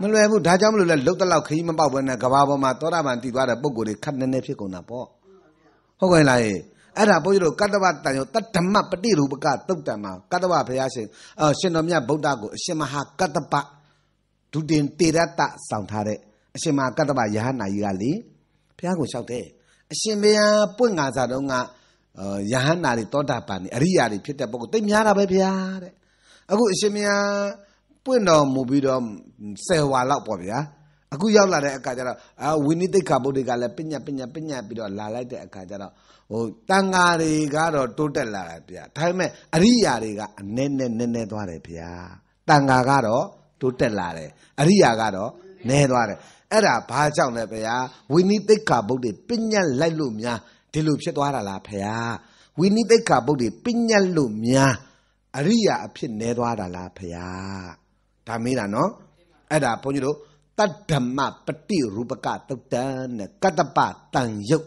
မလွယ်ဘူးဒါကြောင့်မလို့လဲလှုပ်တလောက်ခရီးမပေါက်ဘဲနဲ့ကဘာပေါ်မှာသောတာပန်တည်သွားတဲ့ပုံကိုယ်တွေခက်နေနေဖြစ်ကုန်တာပေါ့ဟုတ်ကဲ့လားဟေ့အဲ့ဒါဘုန်းကြီးတို့ကတ္တဝတန်ရောတတ္တမပတိရူပကတုတ်တံမှာကတ္တဝဘုရားရှင်အရှင်တော်မြတ်ဗုဒ္ဓကိုအရှင်မဟာကတ္တပဒုတင်တေရတ္တဆောင်ထားတဲ့အရှင်မကတ္တဗယဟနာကြီးကလေဘုရားကိုလျှောက်တယ်အရှင်ဘုရားပွင့်ငါစားတော့ကယဟနာတွေတောတာပန်တွေအရိယာတွေဖြစ်တဲ့ပုဂ္ဂိုလ်သိများတာပဲဘုရားတဲ့အခုအရှင်ဘုရားပွင့်တော်မူပြီးတော့ဆယ်ဝါလောက်ပေါ့ဗျာအခုရောက်လာတဲ့အခါကျတော့အာဝိနိတိခဗုဒ္ဓကလည်းပညာပညာပညာပြီးတော့လာလိုက်တဲ့အခါကျတော့ဟိုတန်ဃာတွေကတော့တိုးတက်လာတာဗျာဒါပေမဲ့အရိယာတွေကအနည်းနဲ့နည်းနည်းသွားတယ်ဗျာတန်ဃာကတော့တိုးတက်လာတယ်အရိယာကတော့နဲသွားတယ်အဲ့ဒါဘာကြောင့်လဲဗျာဝိနိသိက္ခာပုဒ်တွေပညာလိုက်လို့များဒီလိုဖြစ်သွားတာလားဗျာဝိနိသိက္ခာပုဒ်တွေပညာလို့များအရိယာအဖြစ်နဲသွားတာလားဗျာဒါမေးတာနော်အဲ့ဒါဘုန်းကြီးတို့တတ္ဓမ္မပฏิရူပကတုတ်တန်နဲ့ကတ္တပတန်ယုတ်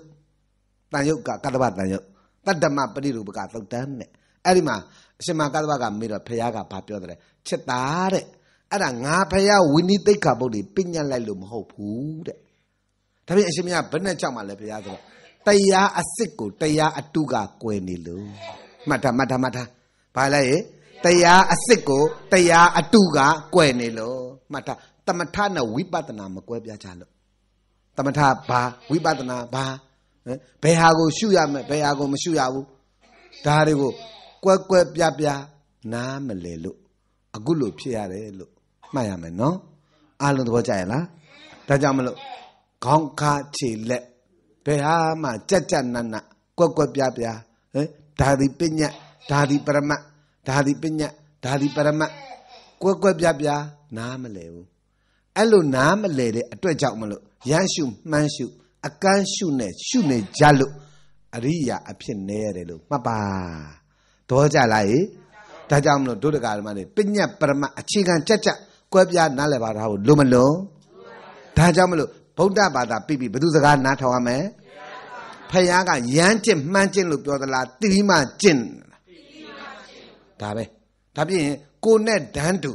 တန်ယုတ်ကကတ္တပတန်ယုတ်တတ္ဓမ္မပฏิရူပကတုတ်တန်နဲ့အဲ့ဒီမှာအရှင်မကတ္တပကမေးတော့ဖះကဘာပြောတယ်ချက်တာတဲ့အဲ့ဒါငါဖယားဝိနိသိက္ခာပုဒ်တွေပညာလိုက်လို့မဟုတ်ဘူးတဲ့ဒါပြင်အရှင်မယားဘယ်နဲ့ကြောက်မှလဲဖယားဆိုတော့တရားအစစ်ကိုတရားအတုကကွယ်နေလို့မှတ်တာမှတ်တာမှတ်တာဘာလဲရေတရားအစစ်ကိုတရားအတုကကွယ်နေလို့မှတ်တာတမထနဲ့ဝိပဿနာမကွဲပြားကြလို့တမထဘာဝိပဿနာဘာဘယ်ဟာကိုရှုရမယ်ဘယ်ဟာကိုမရှုရဘူးဒါတွေကို ကွဲကွဲပြားပြားနားမလဲလို့အခုလို့ဖြစ်ရတယ်လို့မှတ်ရမယ်နော်အားလုံးသဘောကျရလားဒါကြောင့်မလို့ခေါင်းခါခြေလက်ဘယ်ဟာမှကြက်ကြက်နတ်နတ်ကွက်ကွက်ပြပြဟဲ့ဒါဒီပညာဒါဒီပရမတ်ဒါဒီပညာဒါဒီပရမတ်ကွက်ကွက်ပြပြနားမလဲဘူးအဲ့လိုနားမလဲတဲ့အတွက်ကြောင့်မလို့ရမ်းရှုမှန်းရှုအကန့်ရှုနဲ့ရှုနေကြလို့အရိယာအဖြစ်နေရတယ်လို့မှတ်ပါတော့ကြလားဟေ့ဒါကြောင့်မလို့ဒုဒကာဓမ္မတွေပညာပရမတ်အခြေခံကြက်ကြက်ကွဲပြားနားလည်ပါတာကိုလုံမလုံဒါကြောင့်မလို့ဗုဒ္ဓဘာသာပြပြီဘယ်သူစကားနားထောင်ရမလဲဖယားကရမ်းကျင့်မှန်းကျင့်လို့ပြောသလားတိရိမကျင့်လားတိရိမကျင့်ဒါပဲဒါပြင်ကိုနဲ့ဒန်းတူ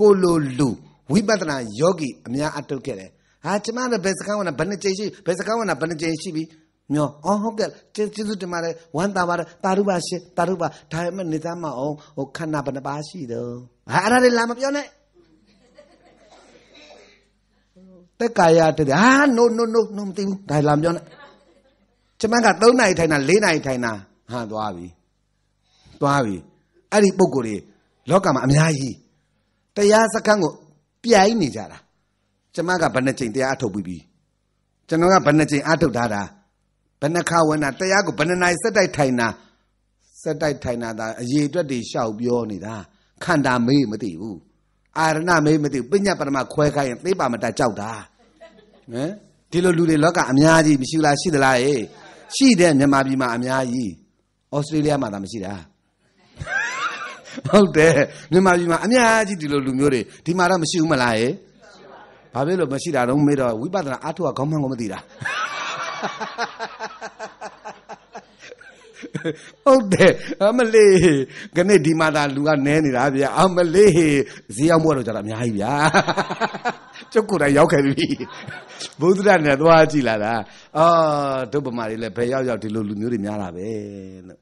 ကိုလိုလူဝိပဿနာယောဂီအများအတုတ်ခဲ့တယ်ဟာကျမလည်းဘယ်စကားဝင်ဘယ်နှကြိမ်ရှိဘယ်စကားဝင်ဘယ်နှကြိမ်ရှိပြီမျောအော်ဟုတ်ကဲ့ကျေးဇူးတင်ပါတယ်ဝမ်းသာပါတယ်တာရုပါရှင်တာရုပါဒါမှမနေသားမအောင်ဟိုခန္ဓာဘယ်နှပါရှိတော့ဟာအဲ့ဒါလေးလာမပြောနဲ့သက်ကာယတက်ဟာ no no no no မသိဘူးဒါလာမပြောနဲ့ကျမက3နိုင်ထိုင်တာ4နိုင်ထိုင်တာဟန်သွားပြီသွားပြီအဲ့ဒီပုံကိုယ်တွေလောကမှာအများကြီးတရားစခန်းကိုပြိုင်နေကြတာကျမကဘယ်နှကြိမ်တရားအထုတ်ပြီးပြီကျွန်တော်ကဘယ်နှကြိမ်အထုတ်ထားတာဘယ်နှခါဝင်တာတရားကိုဘယ်နှနိုင်စက်တိုက်ထိုင်တာစက်တိုက်ထိုင်တာဒါအရေးအတွက်တွေရှောက်ပြောနေတာခန္ဓာမေးမသိဘူးအာရဏမေးမသိဘူးပညာပရမခွဲခိုင်းရင်သိပါမတတ်ကြောက်တာဟမ်ဒီလိုလူတွေလောကအများကြီးမရှိလားရှိသလားရေရှိတဲ့မြန်မာပြည်မှာအများကြီးဩစတြေးလျမှာသာမရှိတာဟုတ်တယ်မြန်မာပြည်မှာအများကြီးဒီလိုလူမျိုးတွေဒီမှာတော့မရှိဘူးမလားရေဘာဖြစ်လို့မရှိတာတော့မေးတော့ဝိပဿနာအားထုတ်ကခေါင်းမှန်းကိုမသိတာဟုတ်တယ်အမလေးခဏဒီမှာသာလူကနဲနေတာဗျာအမလေးဈေးရောက်မို့တော့ကြတာအများကြီးဗျာကျုပ်ကိုယ်တိုင်ရောက်ခဲ့ပြီဘုဒ္ဓရနဲ့သွားကြည့်လာတာအာဒုဗမာတွေလည်းဘယ်ရောက်ရောက်ဒီလိုလူမျိုးတွေများတာပဲလို့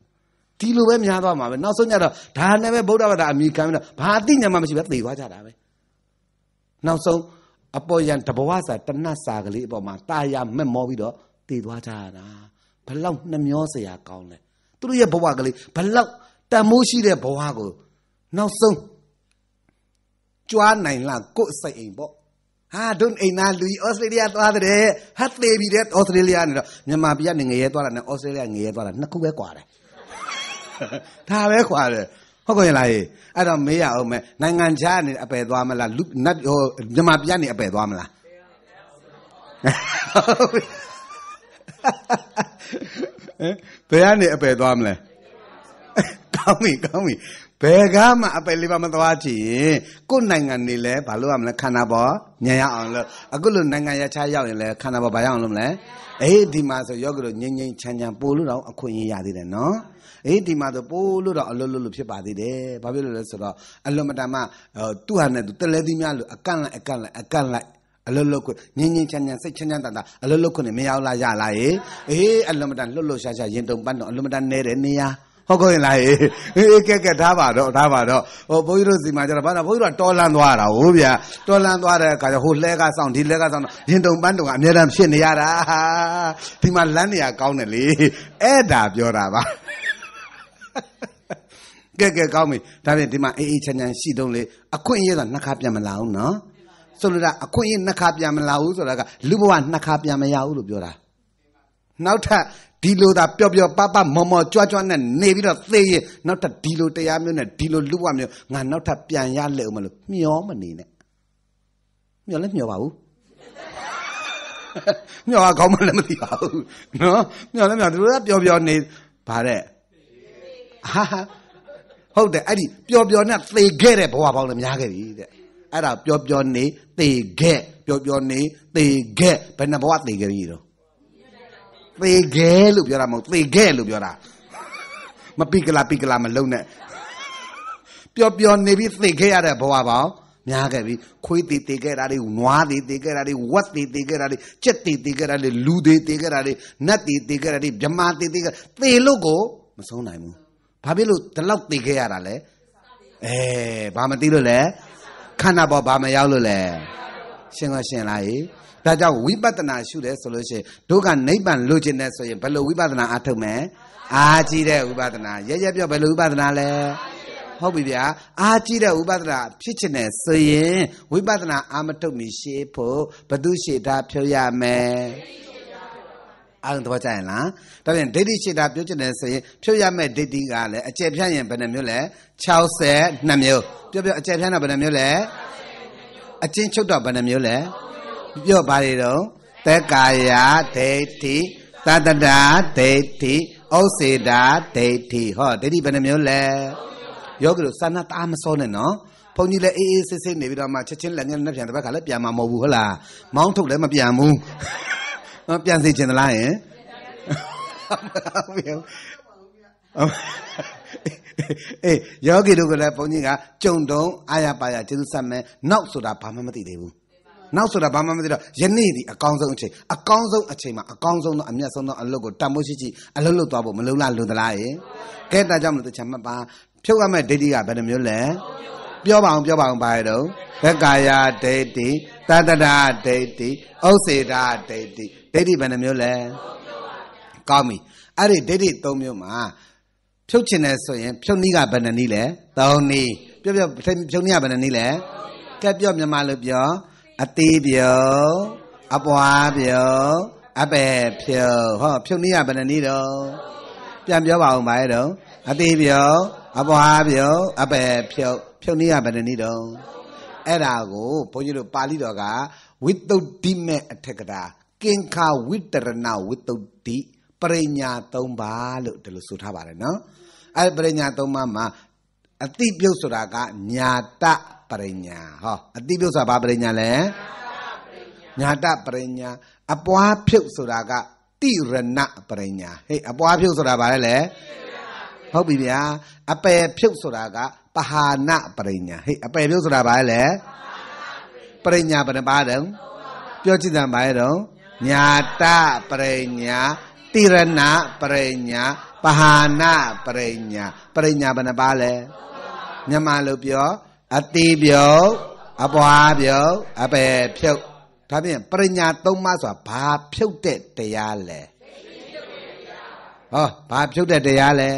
ဒီလိုပဲများသွားမှာပဲနောက်ဆုံးညတော့ဒါနဲ့ပဲဗုဒ္ဓဘာသာအမိခံပြီးတော့ဘာအသိဉာဏ်မှမရှိပဲသေသွားကြတာပဲနောက်ဆုံးအပေါ်ယံတဘဝစာတဏှတ်စာကလေးအပေါ်မှာတာယာမက်မောပြီးတော့သေသွားကြတာဘလောက်နှမျောစရာကောင်းလဲသူတို့ရဲ့ဘဝကလေးဘလောက်တန်မိုးရှိတဲ့ဘဝကိုနောက်ဆုံးကြွားနိုင်လားကိုယ်စိတ်အိမ်ပေါ့ဟာဒွန်းအိမ်သားလူကြီးဩစတြေးလျသွားတဲ့ဟတ်သေးပြီတဲ့ဩစတြေးလျနေတော့မြန်မာပြည်ကနေငရဲသွားတာနဲ့ဩစတြေးလျငရဲသွားတာနှစ်ခုပဲကွာတယ်ဒါပဲကွာတယ်ဟုတ်ကဲ့လားရေအဲ့တော့မေးရအောင်မယ်နိုင်ငံခြားနေအပယ်သွားမလားလူနတ်ဟိုမြန်မာပြည်ကနေအပယ်သွားမလားဘယ်ကနေအပယ်သွားမလဲကောင်းပြီကောင်းပြီဘယ်ကမှအပယ်လေးပါမသွားချင်ကိုယ်နိုင်ငံနေလဲဘာလို့ရမလဲခန္ဓာပေါ်ညံရအောင်လို့အခုလိုနိုင်ငံရချရောက်ရင်လဲခန္ဓာပေါ်ဘာရအောင်လို့မလဲအေးဒီမှာဆိုယောဂတို့ငြိမ့်ငြိမ့်ချမ်းချမ်းပို့လို့တော့အခွင့်အရေးရသေးတယ်နော်အေးဒီမှာဆိုပို့လို့တော့အလွတ်လွတ်ဖြစ်ပါသေးတယ်ဘာဖြစ်လို့လဲဆိုတော့အလွတ်မတမ်းမှသူ့ဟာနဲ့သူတလဲသီးများလို့အကန့်လိုက်အကန့်လိုက်အကန့်လိုက်အလုတ်လုတ်ခွင့်ငင်းငင်းချမ်းချမ်းစိတ်ချမ်းချမ်းသာသာအလုတ်လုတ်ခွင့်မရောက်လားရလားရေအေးအလွန်မတန်လှုပ်လှုပ်ရှားရှားရင်တုံပန်းတော့အလွန်မတန်နဲတဲ့နေရာဟုတ်ကောင်းလားရေအေးကဲကဲဒါပါတော့ဒါပါတော့ဟိုဘုန်းကြီးတို့စီမှာကျတော့ဘာသာဘုန်းကြီးတို့ကတော်လန်းသွားတာဟိုဗျာတော်လန်းသွားတဲ့အခါကျဟိုလဲကဆောင်ဒီလဲကဆောင်ရင်တုံပန်းတုံကအများတန်းဖြစ်နေရတာဒီမှာလမ်းနေရာကောင်းတယ်လေအဲ့ဒါပြောတာပါကဲကဲကောင်းပြီဒါဖြင့်ဒီမှာအေးအေးချမ်းချမ်းရှိတုံးလေအခွင့်အရေးတော့နှစ်ခါပြန်မလာအောင်နော်ဆိုလိုတာအခွင့်အရေးနှစ်ခါပြန်မလာဘူးဆိုတာကလူဘဝနှစ်ခါပြန်မရဘူးလို့ပြောတာနောက်ထပ်ဒီလိုသာပျော်ပျော်ပပမော်မော်ကြွားကြွားနဲ့နေပြီးတော့သေရင်နောက်ထပ်ဒီလိုတရားမျိုးနဲ့ဒီလိုလူဘဝမျိုးငါနောက်ထပ်ပြန်ရလဲဦးမလို့မျောမနေနဲ့မျောလဲမျောပါဘူးမျောကကောင်းမလဲမသိပါဘူးနော်မျောလဲမျောသူတို့ကပျော်ပျော်နေပါတဲ့ဟာဟုတ်တယ်အဲ့ဒီပျော်ပျော်နဲ့သေခဲ့တဲ့ဘဝပေါင်းလည်းများခဲ့ပြီတဲ့အဲ့ဒါပြောပြောနေတေခဲ့ပြောပြောနေတေခဲ့ဘယ်နှဘဝတေခဲ့ပြီတော့တေခဲ့လို့ပြောတာမဟုတ်တေခဲ့လို့ပြောတာမပိကလာပိကလာမလုံးနဲ့ပြောပြောနေပြီးတေခဲ့ရတဲ့ဘဝပေါင်းများခဲ့ပြီခွေးတေတေခဲ့တာတွေနွားတေတေခဲ့တာတွေဝက်တေတေခဲ့တာတွေကြက်တေတေခဲ့တာတွေလူတေတေခဲ့တာတွေနတ်တေတေခဲ့တာတွေမြမတေတေခဲ့တေလို့ကိုမဆုံးနိုင်ဘူးဘာဖြစ်လို့ဒီလောက်တေခဲ့ရတာလဲအဲဘာမသိလို့လဲခန္ဓာပေါ်ဘာမရောက်လို့လဲရှင်းတော့ရှင်းလားဟိဒါကြောင့်ဝိပဿနာရှုတယ်ဆိုလို့ရှိရင်တို့ကနိဗ္ဗာန်လိုချင်တယ်ဆိုရင်ဘယ်လိုဝိပဿနာအထုတ်မလဲအာကြည့်တဲ့ဝိပဿနာရရပြောဘယ်လိုဝိပဿနာလဲဟုတ်ပြီဗျာအာကြည့်တဲ့ဝိပဿနာဖြစ်ချင်တယ်ဆိုရင်ဝိပဿနာ အာမထုတ်မီရှေးဖို့ဘသူရှေးတာဖြုတ်ရမယ်အားလုံးသဘောကျရင်လားဒါပြန်ဒိဋ္ဌိရှိတာပြောချင်တယ်ဆိုရင်ဖြုတ်ရမယ့်ဒိဋ္ဌိကလည်းအကျယ်ဖြန့်ရင်ဘယ်နှမျိုးလဲ62မျိုးပြောပြောအကျယ်ဖြန့်တော့ဘယ်နှမျိုးလဲအချင်းချုပ်တော့ဘယ်နှမျိုးလဲပြောပါလေတော့သက္ကာယဒိဋ္ဌိသတ္တတာဒိဋ္ဌိဩစေတာဒိဋ္ဌိဟောဒိဋ္ဌိဘယ်နှမျိုးလဲယောဂီတို့စာနာတာမစောနဲ့နော်ဘုန်းကြီးလည်းအေးအေးဆေးဆေးနေပြီးတော့မှချက်ချင်းလက်ငယ်နဲ့ပြန်တဲ့ဘက်ကလည်းပြန်မှာမဟုတ်ဘူးဟုတ်လားမောင်းထုတ်လည်းမပြန်ဘူးနော်ပြန်စေချင်သလားယင်ဟုတ်ပြီအေးယောဂီတို့ကလည်းဘုန်းကြီးကကြုံတုံအာရပါရကျေစုဆက်မယ်နောက်ဆိုတာဘာမှမသိသေးဘူးနောက်ဆိုတာဘာမှမသိတော့ယနေ့ဒီအကောင်းဆုံးအချိန်အကောင်းဆုံးအချိန်မှာအကောင်းဆုံးသောအမျက်ဆုံးသောအလုပ်ကိုတန်ဖိုးရှိရှိအလုပ်လုပ်သွားဖို့မလုံလလုံသလားယင်ကဲဒါကြောင့်မလို့တချမ်းမှတ်ပါဖြုတ်ရမယ့်ဒိဋ္ဌိကဘယ်နှမျိုးလဲပြောပါအောင်ပြောပါအောင်ပါရတော့ဘက္ကာယဒိဋ္ဌိသတ္တရာဒိဋ္ဌိဥစ္စေတာဒိဋ္ဌိဒိဋ္ဌိဘယ်နှမျိုးလဲ၃မျိုးပါဗျာကောင်းပြီအဲ့ဒီဒိဋ္ဌိ၃မျိုးမှာဖြုတ်ချင်တယ်ဆိုရင် ဖြုတ်နည်းကဘယ်နှနည်းလဲ၃နည်းပြောပြောဖြုတ်နည်းကဘယ်နှနည်းလဲကဲပြောမြန်မာလိုပြောအသေးပြောအပွားပြောအပဲဖြုတ်ဟောဖြုတ်နည်းကဘယ်နှနည်းတော့ပြန်ပြောပါအောင်ပါရဲ့တော့အသေးပြောအပွားပြောအပဲဖြုတ်ဖြုတ်နည်းကဘယ်နှနည်းတော့အဲ့ဒါကိုဘုန်းကြီးတို့ပါဠိတော်ကဝိတုဒ္ဓိမေအထက်ကတာကင်္ခာဝိတရဏဝိတုဒ္ဓိပရိညာ၃ပါးလို့ဒီလိုဆိုထားပါတယ်နော်အဲ့ပရိညာ၃ပါးမှာအတိပြုတ်ဆိုတာကညာတပရိညာဟောအတိပြုတ်ဆိုတာဘာပရိညာလဲညာတပရိညာအပွားဖြုတ်ဆိုတာကတိရဏပရိညာဟေ့အပွားဖြုတ်ဆိုတာဘာလဲလဲဟုတ်ပြီဗျာအပယ်ဖြုတ်ဆိုတာကပဟာနပရိညာဟေ့အပယ်ဖြုတ်ဆိုတာဘာလဲပရိညာဘယ်နှပါးတုံးပြောကြည့်တယ်ဘာလဲတုံးညာတပရိညာတိရဏပရိညာပဟာနာပရိညာပရိညာဘယ်နှပါလဲမြန်မာလိုပြောအတိပြုတ်အပွားပြုတ်အပယ်ဖြုတ်ဒါဖြင့်ပရိညာသုံးပါးဆိုတာဘာဖြုတ်တဲ့တရားလဲဟောဘာဖြုတ်တဲ့တရားလဲ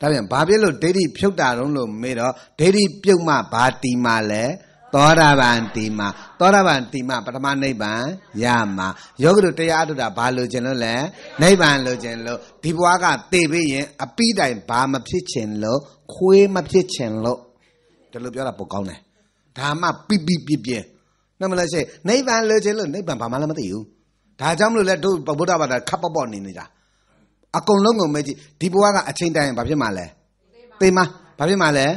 ဒါဖြင့်ဘာဖြစ်လို့ဒိဋ္ဌိဖြုတ်တာတုံးလို့မေးတော့ဒိဋ္ဌိပြုတ်မှဘာတီမှလဲသောတာပန်တိမာသောတာပန်တိမာပထမနိဗ္ဗာန်ရမှာယောဂတုတရားအထုတာဘာလိုချင်လို့လဲနိဗ္ဗာန်လိုချင်လို့ဒီဘွားကသိပြီးရင် အပိတိုင်ဘာမဖြစ်ချင်လို့ခွေးမဖြစ်ချင်လို့ဒါလိုပြောတာပိုကောင်းတယ်ဒါမှပိပိပြပြနမလားရှိနိဗ္ဗာန်လိုချင်လို့နိဗ္ဗာန်ဘာမှလည်းမသိဘူးဒါကြောင့်မလို့လဲတို့ဗုဒ္ဓဘာသာခပ်ပေါ့ပေါ့နေနေတာအကုန်လုံးကုန်မဲကြည့်ဒီဘွားကအချိန်တိုင်းဘာဖြစ်မှာလဲသိမှာဘာဖြစ်မှာလဲ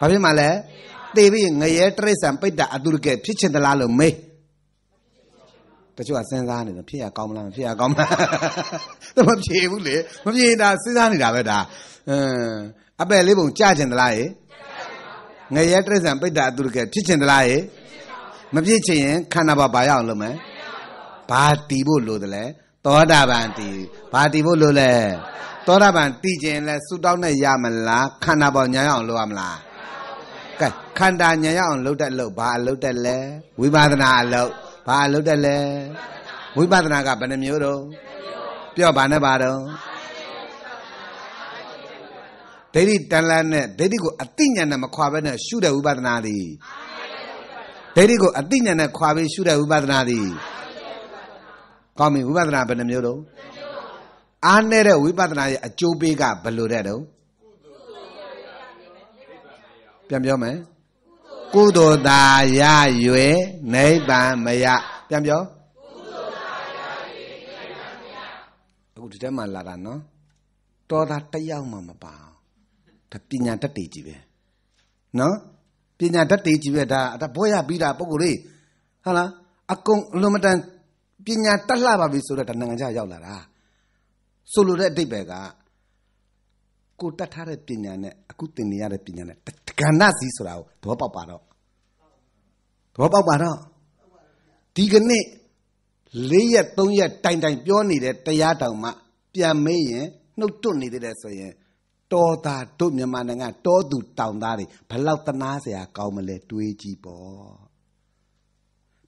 ဘာဖြစ်မှာလဲသိသေပြီးငရဲတရိษံပိတ္တအတုရကေဖြစ်ချင်သလားလို့မေးတချို့ကစဉ်းစားနေတယ်ဖြစ်ရကောင်းမလားမဖြစ်ရကောင်းမလားတော့မဖြေဘူးလေမဖြေတာစဉ်းစားနေတာပဲဒါအင်းအပယ်လေးပုံကြချင်သလားရေငရဲတရိษံပိတ္တအတုရကေဖြစ်ချင်သလားရေမဖြစ်ချင်ရင်ခန္ဓာဘာဘာရအောင်လုပ်မယ်ဘာတီးဖို့လိုတယ်လဲသောတာပန်တီးဘာတီးဖို့လိုလဲသောတာပန်တီးခြင်းလဲဆူတောင်းနဲ့ရမလားခန္ဓာပေါ်ညာရအောင်လုပ်ရမလားကဲခန္ဓာညာရအောင်လှုပ်တက်လှုပ်ဘာလှုပ်တက်လဲဝိပဿနာလှုပ်ဘာလှုပ်တက်လဲဝိပဿနာကဘယ်နှမျိုးတော့ပြော့ဘာနဲ့ဘာတော့ဒိဋ္ဌိတန်လန်းနဲ့ဒိဋ္ဌိကိုအတိညာနဲ့မခွာဘဲနဲ့ရှုတဲ့ဝိပဿနာသည်ဒိဋ္ဌိကိုအတိညာနဲ့ခွာပြီးရှုတဲ့ဝိပဿနာသည်ကောင်းပြီဝိပဿနာဘယ်နှမျိုးတော့အားနေတဲ့ဝိပဿနာရဲ့အကျိုးပေးကဘယ်လိုတဲ့တော့ပြန်ပြောမယ်ကုသိုလ်သာရ၍နိဗ္ဗာန်မရပြန်ပြောအခုဒီထဲမှာလာတာနော်တော်တာတယောက်မှမပါဒါပညာတတ်တည်ကြီးပဲနော်ပညာတတ်တည်ကြီးပဲဒါဒါဘောရပြီးတာပုံကိုယ်လေးဟုတ်လားအကုန်အလွန်မတန်ပညာတက်လှပါပြီဆိုတော့ဒါနိုင်ငံခြားရောက်လာတာဆိုလိုတဲ့အတိတ်ပဲကကိုတတ်ထားတဲ့ပညာနဲ့အခုသင်နေရတဲ့ပညာနဲ့ကဏ္ဍစီဆိုတာကိုသဘောပေါက်ပါတော့သဘောပေါက်ပါတော့ဒီကနေ့၄ရက်၃ရက်တိုင်တိုင်ပြောနေတဲ့တရားတောင်မှပြန်မေးရင်နှုတ်တွနေသေးတယ်ဆိုရင်တော်သားတို့မြန်မာနိုင်ငံတောသူတောင်သားတွေဘလောက်တနာเสียကောင်းမလဲတွေးကြည့်ပေါ့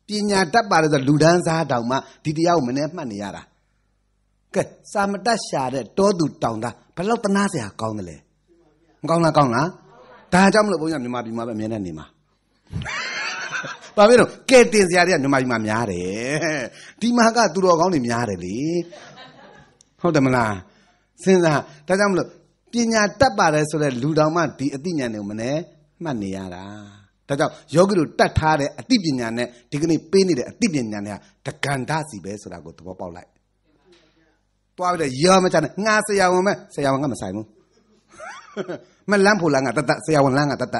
ပညာတတ်ပါတယ်ဆိုလူဒန်းစားတောင်မှဒီတရားကိုမနဲ့မှတ်နေရတာကဲစာမတတ်ရှာတဲ့တောသူတောင်သားဘလောက်တနာစရာကောင်းတယ်လဲမကောင်းလားကောင်းလားဒါကြောင့်မလို့ဘုန်းကြီးမြန်မာပြည်မှာပဲအမြဲတမ်းနေမှာဘာဖြစ်လို့ကဲတင်စရာတွေကမြန်မာပြည်မှာများတယ်ဒီမှာကသူတော်ကောင်းတွေများတယ်လေဟုတ်တယ်မလားစဉ်းစားဒါကြောင့်မလို့ပညာတတ်ပါတယ်ဆိုတော့လူတော်မှဒီအသိဉာဏ်တွေကိုမနဲ့မှတ်နေရတာဒါကြောင့်ယောဂီတို့တတ်ထားတဲ့အသိပညာနဲ့ဒီကနေ့ပေးနေတဲ့အသိပညာနဲ့ကဒကန္တစီပဲဆိုတာကိုသဘောပေါက်လိုက်တွားပြီးတော့ရောမချနဲ့ငါဆရာဝန်ပဲဆရာဝန်ကမဆိုင်ဘူးမလန်းဖို့လန်းကတတ်ဆရာဝန်လန်းကတတ်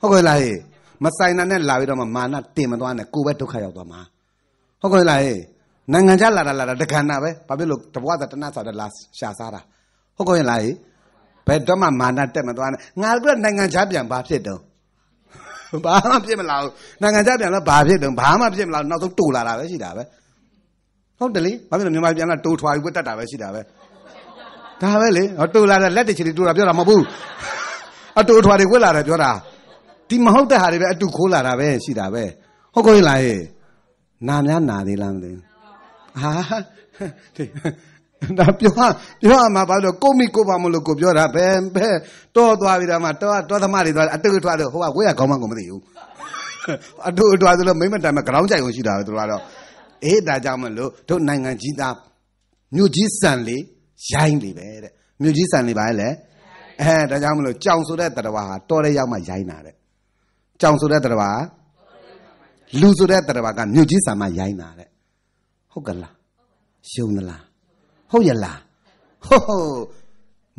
ဟုတ်ကဲ့လားဟေ့မဆိုင်တာနဲ့လာပြီးတော့မှမာနတင်မသွားနဲ့ကိုပဲဒုက္ခရောက်သွားမှာဟုတ်ကဲ့လားဟေ့နိုင်ငံခြားလာတာလာတာတက္ကနာပဲဘာဖြစ်လို့တပွားသာတနာဆိုတာလာရှာစားတာဟုတ်ကဲ့လားဟေ့ဘယ်တော့မှမာနတက်မသွားနဲ့ငါကနိုင်ငံခြားပြန်ဘာဖြစ်တော့ဘာမှဖြစ်မလာဘူးနိုင်ငံခြားပြန်လဲဘာဖြစ်တော့ဘာမှဖြစ်မလာနောက်ဆုံးတူလာတာပဲရှိတာပဲဟုတ်တယ်လေဘာဖြစ်လို့မြန်မာပြန်လာတိုးထွားပြီးပွက်တတ်တာပဲရှိတာပဲဒါပဲလေတိုးလာတဲ့လက်တချီတွေတိုးတာပြောတာမဟုတ်ဘူးအတိုးထွားတွေကွက်လာတယ်ပြောတာဒီမဟုတ်တဲ့ဟာတွေပဲအတုခိုးလာတာပဲရှိတာပဲဟုတ်ကောလားဟဲ့နာများနာသေးလားမသိဘူးဟာဒီဒါပြောပြောမှာဘာလို့ကိုမိကိုပါမလို့ကိုပြောတာဘယ်ဘယ်တော့သွားပြီးတော့မှတော့တော့သမားတွေသွားအတုထွားတော့ဟိုကဝေးရကောင်းမှကိုမသိဘူးအတုထွားဆိုလို့မိမတမ်းမကရောင်းကြိုင်ဝင်ရှိတာပဲသူကတော့အေးဒါကြောင့်မလို့တို့နိုင်ငံကြီးသားမြို့ကြီးစံလေးရိုင်းလေပဲတဲ့မြို့ကြီးစံလေးပါလေအဲဒါကြောင့်မလို့ကြောင်ဆိုတဲ့တရားဟာတော်တဲ့ရောက်မှရိုင်းတာတဲ့ကြောင်ဆိုတဲ့တရားဟာလူဆိုတဲ့တရားကမြို့ကြီးစံမှရိုင်းတာတဲ့ဟုတ်ကလားယုံလားဟုတ်ရလားဟုတ်ဟုတ်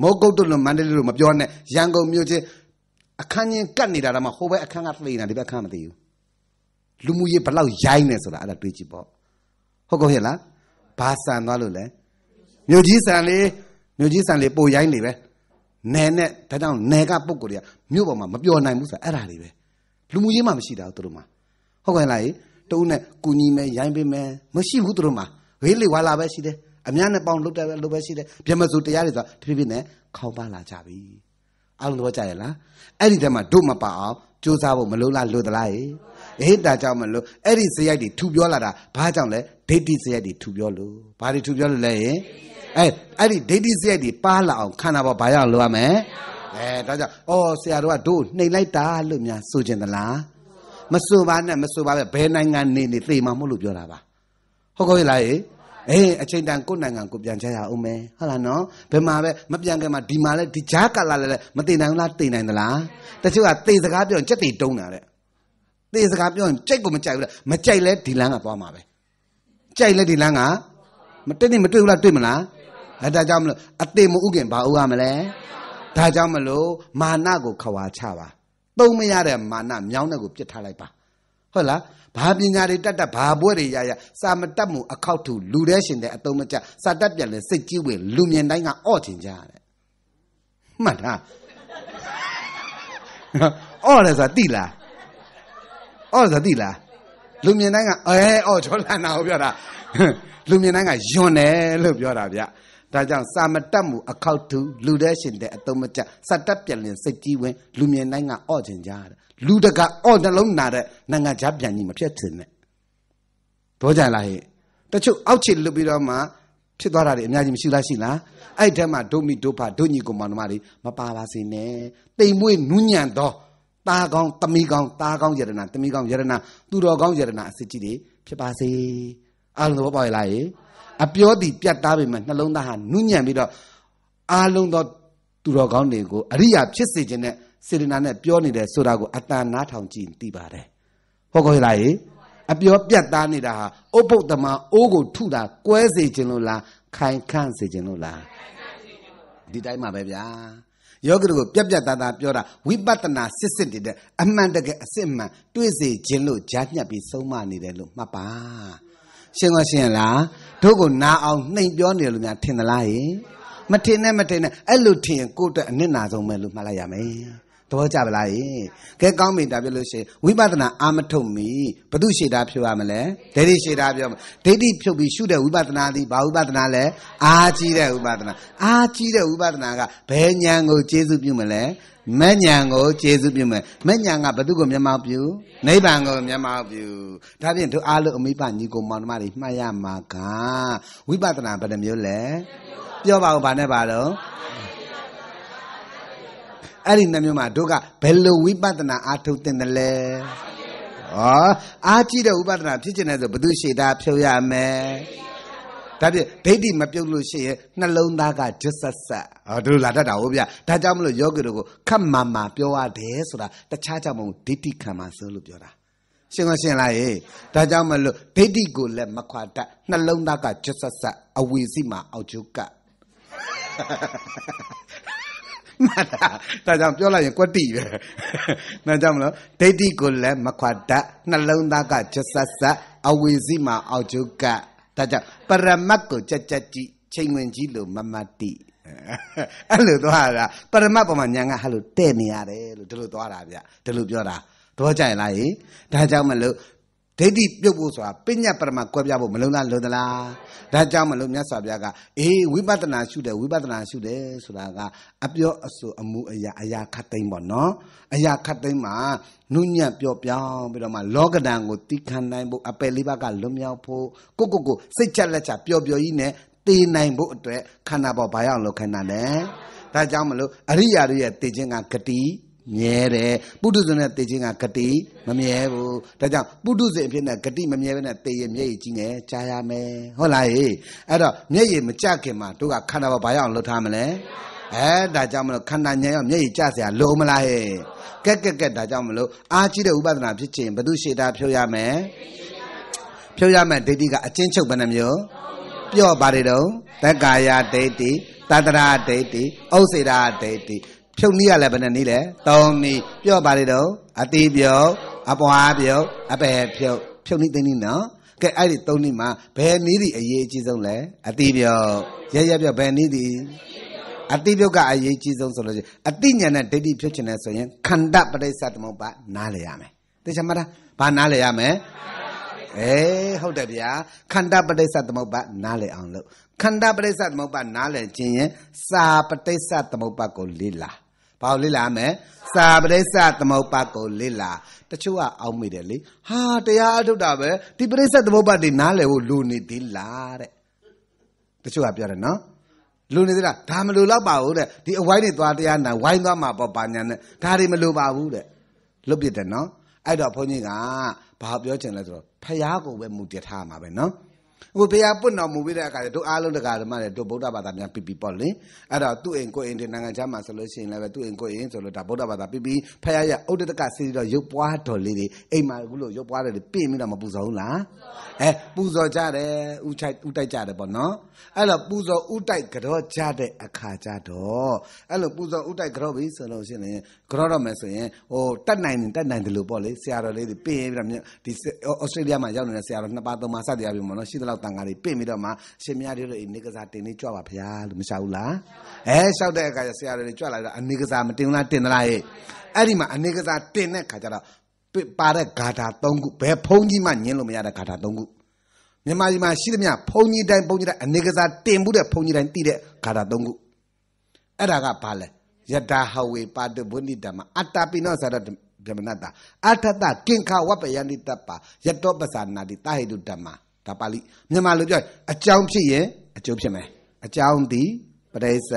မောကုတ်တို့လိုမန္တလေးလိုမပြောနဲ့ရန်ကုန်မြို့ချင်းအခန်းချင်းကတ်နေတာတော့မှဟိုဘက်အခန်းကသိနေတာဒီဘက်အခန်းမသိဘူးလူမှုရေးဘလောက်ရိုင်းနေဆိုတာအဲ့ဒါတွေးကြည့်ပေါ့ဟုတ်ကောဖြစ်လားဘာဆန်သွားလို့လဲမြို့ကြီးဆန်လေမြို့ကြီးဆန်လေပိုရိုင်းနေပဲနယ်နဲ့ဒါကြောင့်နယ်ကပုံကိုယ်တွေကမြို့ပေါ်မှာမပြောနိုင်ဘူးဆိုတာအဲ့ဒါတွေပဲလူမှုရေးမှမရှိတာသူတို့မှာဟုတ်ကောလားတုံးနဲ့ကုညီမယ်ရိုင်းပေးမယ်မရှိဘူးသူတို့မှာဝေးလေဝါလာပဲရှိတယ်အများနဲ့ပေါင်းလုတ်တယ်ပဲလုတ်ပဲရှိတယ်ပြမစုတရားတွေဆိုတာတဖြည်းဖြည်းနဲ့ခေါင်းပါလာကြပြီအားလုံးတော့ကြရလားအဲ့ဒီတည်းမှာတို့မပါအောင်ကြိုးစားဖို့မလို့လားလို့သလားဟေးဒါကြောင့်မလို့အဲ့ဒီစရိုက်တွေထူပြောလာတာဘာကြောင့်လဲဒိဋ္ဌိစရိုက်တွေထူပြောလို့ဘာတွေထူပြောလို့လဲဟင်အဲအဲ့ဒီဒိဋ္ဌိစရိုက်တွေပါလာအောင်ခန္ဓာပေါ်ဘာရအောင်လုပ်ရမလဲအဲဒါကြောင့်အော်ဆရာတို့ကတို့နှိမ်လိုက်တာလို့များဆိုချင်သလားမဆိုပါနဲ့မဆိုပါပဲဘယ်နိုင်ငံနေနေသိမှာမဟုတ်လို့ပြောတာပါဟုတ်ကောရဲ့လားဟင်အေးအချိန်တန်ကိုနိုင်ငံကိုပြန်ချရအောင်မယ်ဟုတ်လားနော်ဘယ်မှာပဲမပြန်ခင်မှာဒီမှာလဲဒီကြားကာလလဲလဲမသိနိုင်ဘူးလားသိနိုင်သလားတချို့ကသိစကားပြောရင်ကြက်တွေတုံးတာတဲ့သိစကားပြောရင်ကြိုက်ကိုမကြိုက်ဘူးလားမကြိုက်လဲဒီလမ်းကသွားမှာပဲကြိုက်လက်ဒီလမ်းကမတက်နေမတွေ့ဘူးလားတွေ့မလားအဲဒါကြောင့်မလို့အသေးမဥခင်ဘာဥရမလဲဒါကြောင့်မလို့မာနကိုခွာချပါသုံးမရတဲ့မာနမြောင်းတဲ့ကိုပြစ်ထားလိုက်ပါဟုတ်လားဘာပညာတွေတတ်တတ်ဘာပွဲတွေရရစာမတတ်မှုအခောက်ထူလူတဲ့ရှင်တဲ့အတုံးမကျစာတတ်ပြန်လဲစိတ်ကြီးဝင်လူမြင်တိုင်းကအော့ထင်ကြရတယ်မှတ်လားအော့လဲဆိုတာတိလားအော့ဆိုတာတိလားလူမြင်တိုင်းကအဲအော်ဂျောလန်နာကိုပြောတာလူမြင်တိုင်းကယွန်တယ်လို့ပြောတာဗျဒါကြောင့်စာမတက်မှုအခောက်သူလူတဲ့ရှင်တဲ့အတုံးမကျစတတ်ပြန်လင်စိတ်ကြီးဝင်လူမြင်တိုင်းကအော့ချင်ကြတယ်လူတကအော့နှလုံးနာတဲ့နိုင်ငံခြားပြန်ကြီးမဖြစ်ချင်နဲ့ဘောကြလားဟဲ့တချို့အောက်ချစ်လွတ်ပြီးတော့မှဖြစ်သွားတာတွေအများကြီးမရှိလားရှိလားအဲ့ဒီထဲမှာဒုမိဒုဖဒုညီကောင်မတော်မတွေမပါပါစေနဲ့တိမ်မွေးနူးညံ့သောသားကောင်းသမီးကောင်းသားကောင်းယရနာသမီးကောင်းယရနာသူတော်ကောင်းယရနာအစစ်ကြီးတွေဖြစ်ပါစေအားလုံးသဘောပေါက်ရလားယေအပြောသည်ပြတ်သားပေမဲ့နှလုံးသားဟာနုညံ့ပြီးတော့အားလုံးသောသူတော်ကောင်းတွေကိုအရိယာဖြစ်စေခြင်းနဲ့စေတနာနဲ့ပြောနေတယ်ဆိုတာကိုအတန်နားထောင်ကြည့်သိပါတယ်ဟုတ်ကောလားယေအပြောပြတ်သားနေတာဟာဥပုပ်တမအိုးကို ထုတာကွဲစေခြင်းလို့လားခိုင်ခန့်စေခြင်းလို့လားဒီတိုင်းမှာပဲဗျာယောဂီတို့ကိုပြက်ပြက်သားသားပြောတာဝိပဿနာစစ်စစ်တည်တဲ့အမှန်တကယ်အစစ်မှန်တွေ့စေခြင်းလို့ကြားညက်ပြီးဆုံးမနေတယ်လို့မှတ်ပါရှင်းတော့ရှင်းလားတို့ကိုနာအောင်နှိမ်ပြောနေတယ်လို့များထင်သလားယင်မထင်နဲ့မထင်နဲ့အဲ့လိုထင်ကိုယ့်အတွက်အနစ်နာဆုံးပဲလို့မှတ်လိုက်ရမယ်သဘောကျပါလားယေကဲကောင်းပြီဒါပြောလို့ရှိရင်ဝိပဿနာအာမထုတ်မီဘု து ရှိတာဖြစ်ရမလဲဒိဋ္ဌိရှိတာပြောမဒိဋ္ဌိဖြုတ်ပြီးရှုတဲ့ဝိပဿနာသည်ဘာဝိပဿနာလဲအာကြီးတဲ့ဝိပဿနာအာကြီးတဲ့ဝိပဿနာကဘယ်ဉာဏ်ကိုကျေစုပြုမလဲမဉ္ဇဏ်ကိုကျေစုပြုမယ်မဉ္ဇဏ်ကဘု து ကိုမျက်မှောက်ပြုနိဗ္ဗာန်ကိုမျက်မှောက်ပြုဒါဖြင့်တို့အားလုံးအမိပညီကိုမောင်နှမတွေမှတ်ရမှာကဝိပဿနာဘယ်နှမျိုးလဲပြောပါဦးဗာနဲ့ပါတော့အဲ့ဒီနှမျိုးမှာတို့ကဘယ်လိုဝိပဿနာအားထုတ်တင်တယ်လဲဩအားကြည့်တဲ့ဝိပဿနာဖြစ်ခြင်းနဲ့ဆိုဘုသူရှိတာဖြုတ်ရမယ်ဒါဖြင့်ဒိဋ္ဌိမပြုတ်လို့ရှိရင်နှလုံးသားကဂျစ်ဆက်ဆက်ဟောတို့လာတတ်တာဟုတ်ဗျဒါကြောင့်မလို့ယောဂီတို့ကိုခက်မာမာပြောရတယ်ဆိုတာတခြားကြောင့်မဟုတ်ဒိဋ္ဌိခံမှာဆိုလို့ပြောတာရှင်းကရှင်းလားရေဒါကြောင့်မလို့ဒိဋ္ဌိကိုလည်းမခွာတတ်နှလုံးသားကဂျစ်ဆက်ဆက်အဝီစီမှာအောက်ကျုပ်ကမှတ်လားဒါကြောင့်ပြောလိုက်ရင်ကွက်တိပဲနားကြမလားဒိဋ္ဌိကိုလည်းမခွတ်တတ်နှလုံးသားကချက်ဆက်ဆက်အဝေစီမှာအောက်ကျုပ်ကဒါကြောင့်ပရမတ်ကိုကြက်ကြက်ကြည့်ချိန်ဝင်ကြီးလို့မမတ်တိအဲ့လိုသွားတာပရမတ်ပေါ်မှာညာကဟဲ့လို့တဲ့နေရတယ်လို့ဒီလိုသွားတာဗျဒီလိုပြောတာတော့ကြိုင်လားဟိဒါကြောင့်မလို့ဒိဋ္ဌိပြုတ်ဖို့ဆိုတာပညာပရမကွဲပြားဖို့မလုံလားလုံသလားဒါကြောင့်မလို့မြတ်စွာဘုရားကအေးဝိပဿနာရှုတယ်ဝိပဿနာရှုတယ်ဆိုတာကအပြောအဆိုအမှုအရာအရာခတ်သိမ်းပေါ့နော်အရာခတ်သိမ်းမှာနုညံ့ပြောပြောင်းပြီးတော့မှလောကဒဏ်ကိုတိခံနိုင်ဖို့အပယ်လေးပါးကလွမြောက်ဖို့ကိုကိုကိုစိတ်ချက်လက်ချပျော်ပျော်ကြီးနဲ့တည်နိုင်ဖို့အတွက်ခန္ဓာပေါ်ဘာရောက်လို့ခန္ဓာလဲဒါကြောင့်မလို့အရိယာတို့ရဲ့တည်ခြင်းကဂတိမြဲတယ်ပုထုဇဉ်နဲ့သိခြင်းကဂတိမမြဲဘူးဒါကြောင့်ပုထုဇဉ်အဖြစ်နဲ့ဂတိမမြဲဘဲနဲ့သိရင်မျက်ရည်ကြီးငယ်ကြားရမယ်ဟုတ်လားဟေ့အဲ့တော့မျက်ရည်မကြခင်မှာတို့ကခန္ဓာဘာရောက်လွတ်ထားမလဲအဲဒါကြောင့်မလို့ခန္ဓာညာရောမျက်ရည်ကျစရာလုံးမလားဟဲ့ကက်ကက်ကက်ဒါကြောင့်မလို့အာကြီးတဲ့ဥပဒနာဖြစ်ခြင်းဘသူရှိတာဖြုတ်ရမယ်ဖြုတ်ရမယ်ဒိဋ္ဌိကအချင်းချုပ်ဘယ်နှမျိုးပြော့ပါတယ်တော့တက္ကာယဒိဋ္ဌိတတရာဒိဋ္ဌိဥစ္စေရာဒိဋ္ဌိဖြုတ်နည်းရလဲဘယ်နဲ့နည်းလဲ၃နည်းပြော့ပါလေတော့အတိပြုတ်အပွားပြုတ်အပယ်ဖြုတ်ဖြုတ်နည်းသိနည်းနော်ကဲအဲ့ဒီ၃နည်းမှာဘယ်နည်းဒီအရေးအကြီးဆုံးလဲအတိပြုတ်ရရပြုတ်ဘယ်နည်းဒီအတိပြုတ်ကအရေးကြီးဆုံးဆိုလို့ရှိရင်အတိညာနဲ့ဒိဋ္ဌိဖြုတ်ခြင်းနဲ့ဆိုရင်ခန္ဓာပရိစ္ဆသမုပ္ပါနားလည်ရမယ်သိချင်မလားဘာနားလည်ရမယ်အေးဟုတ်တယ်ဗျာခန္ဓာပဋိစ္စသမုပ္ပါနားလည်အောင်လို့ခန္ဓာပဋိစ္စသမုပ္ပါနားလည်ခြင်းရင်စာပဋိစ္စသမုပ္ပါကိုလေ့လာဘာကိုလေ့လာမယ်စာပရိစ္ဆသမုပ္ပါကိုလေ့လာတချို့ကအောက်မိတယ်လေဟာတရားအထုတ်တာပဲဒီပရိစ္ဆသမုပ္ပါတွေနားလည်ဖို့လူနေသေးလားတဲ့တချို့ကပြောတယ်နော်လူနေသေးလားဒါမလို့တော့ပါဘူးတဲ့ဒီအဝိုင်းနေသွားတရားနာဝိုင်းသွားမှာပေါ့ပါညာနဲ့ဒါတွေမလို့ပါဘူးတဲ့လွတ်ပြစ်တယ်နော်အဲ့တော့ဘုန်းကြီးကဘာပြောချင်လဲဆိုတော့ဖះကိုပဲမူတည်ထားမှာပဲနော်အခုဘုရားပွင့်တော်မူပြီးတဲ့အခါကျတို့အားလုံးတကာဓမ္မတွေတို့ဗုဒ္ဓဘာသာများပြပြပေါ့လေအဲ့တော့သူ့အိမ်ကိုအိမ်တင်နိုင်ငံခြားမှာဆိုလို့ရှိရင်လည်းသူ့အိမ်ကိုအိမ်ဆိုလို့ဒါဗုဒ္ဓဘာသာပြပြဖခင်ရဥဒတကစီတော်ရုပ်ပွားတော်လေးတွေအိမ်မှာအခုလို့ရုပ်ပွားတော်တွေပြင့်ပြီးတော့မပူဇော်ဘူးလားအဲပူဇော်ကြတယ်ဥထိုက်ဥတိုက်ကြတယ်ပေါ့နော်အဲ့တော့ပူဇော်ဥတိုက်ကြောကြတဲ့အခါကြတော့အဲ့လိုပူဇော်ဥတိုက်ကြောပြီဆိုလို့ရှိရင်ကြောတော့မယ်ဆိုရင်ဟိုတတ်နိုင်တတ်နိုင်တယ်လို့ပေါ့လေဆရာတော်လေးတွေပြင့်ပြီးတော့ဒီဩစတြေးလျမှာရောက်နေတဲ့ဆရာတော်နှစ်ပါးသုံးပါးစသည်အပြင်ပေါ့နော်ရှိသလောက်တန်ခါတွေပြင့်ပြီးတော့မှရှင်မရတို့အိနေကစားတင်နေကြွပါဗျာလို့မလျှောက်ဘူးလားအဲလျှောက်တဲ့အခါကျဆရာတွေကြွလာတော့အနေကစားမတင်လားတင်လားရဲ့အဲ့ဒီမှာအနေကစားတင်တဲ့အခါကျတော့ပါတဲ့ဂါထာ၃ခုဘယ်ဖုံးကြီးမှညင်းလို့မရတဲ့ဂါထာ၃ခုမြန်မာပြည်မှာရှိသမျှဘုံကြီးတိုင်းဘုံကြီးတိုင်းအနေကစားတင်မှုတဲ့ဘုံကြီးတိုင်းတည်တဲ့ဂါထာ၃ခုအဲ့ဒါကဘာလဲယတာဟဝေပါတဝိနိတမအတ္တပိနောဇာရဗြဟ္မနတအထတကင်္ခဝပယန္တိတပယတောပဇာနာတိတာဟိတုဓမ္မာဒါပါဠိမြန်မာလိုပြောအကြောင်းဖြစ်ရင်အကျိုးဖြစ်မယ်အကြောင်းသည်ပရိစ္ဆ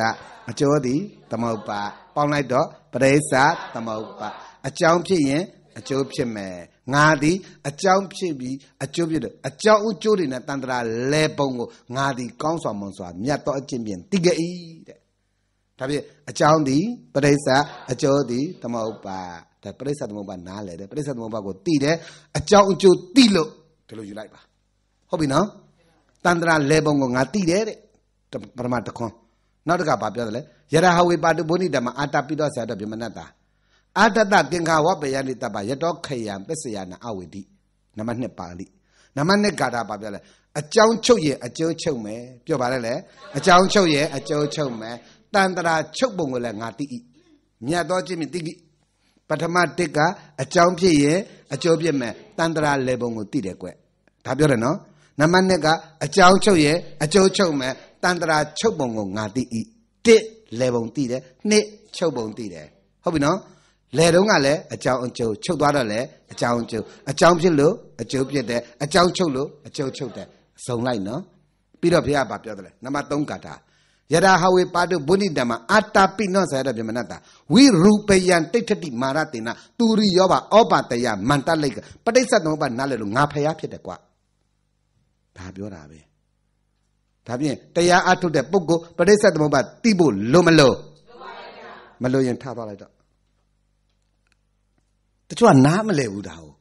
အကျိုးသည်သမုပ္ပါပေါင်းလိုက်တော့ပရိစ္ဆသမုပ္ပါအကြောင်းဖြစ်ရင်အကျိုးဖြစ်မယ်ငါသည်အကြောင်းဖြစ်ပြီးအကျိုးဖြစ်တယ်အကြောင်းအကျိုးတွေနဲ့တန်တရာလဲပုံကိုငါသည်ကောင်းစွာမွန်စွာမြတ်သောအကျင့်ဖြင့်တိကြ၏တဲ့ဒါဖြင့်အကြောင်းသည်ပရိစ္ဆအကျိုးသည်သမုပ္ပါဒါပရိစ္ဆသမုပ္ပါနားလဲတယ်ပရိစ္ဆသမုပ္ပါကိုတိတယ်အကြောင်းအကျိုးတိလို့ဒီလိုယူလိုက်ပါဟုတ်ပြီနော်တန္တရာလဲပုံကိုငါသိတယ်တဲ့ပရမတခွန်းနောက်တကဘာပြောတယ်လဲယရဟဝေပါတုဘုနိဓမ္မအာတပိတောဆရာတော်ပြမနတ္တာအာတတသင်္ခါဝပယနိတပယတောခယံပစ္စယနာအဝေတိနံပါတ်2ပါဠိနံပါတ်2ဂါထာဘာပြောလဲအကြောင်းချုပ်ရဲ့အကျိုးချုပ်မယ်ပြောပါလေလေအကြောင်းချုပ်ရဲ့အကျိုးချုပ်မယ်တန်တရာချုပ်ပုံကိုလည်းငါတိဤမြတ်တော်ချင်းမြတိကိပထမတစ်ကအကြောင်းဖြစ်ရဲ့အကျိုးဖြစ်မယ်တန်တရာလေပုံကိုတိတယ်ကွဒါပြောတယ်နော်နံပါတ်2ကအကြောင်းချုပ်ရဲ့အကျိုးချုပ်မဲ့တန်တရာချုပ်ပုံကိုငါသိဤတစ်လေပုံသိတယ်နှစ်ချုပ်ပုံသိတယ်ဟုတ်ပြီနော်လေတုံးကလည်းအကြောင်းအကျိုးချုပ်သွားတော့လည်းအကြောင်းအကျိုးအကြောင်းဖြစ်လို့အကျိုးဖြစ်တယ်အကြောင်းချုပ်လို့အကျိုးချုပ်တယ်စုံလိုက်နော်ပြီးတော့ဘုရားကပြောတယ်နံပါတ်3ကတာယရာဟဝေပါတုဘုဏိတမအာတာပိနောဆရာတော်ပြမနတာဝိရူပယံတိဋ္ဌတိမာရတေနသူရိယောဘဩပါတယမန္တလိကပဋိစ္စသမုပ္ပါနားလေလို့ငါဖျားဖြစ်တယ်ကွာဒါပြောတာပဲဒါဖြင့်တရားအထုတ်တဲ့ပုဂ္ဂိုလ်ပရိစ္ဆေသမုပ္ပါတိဖို့လွန်မလို့မလို့ရင်ထားသွားလိုက်တော့တချို့ကနားမလဲဘူးဒါကို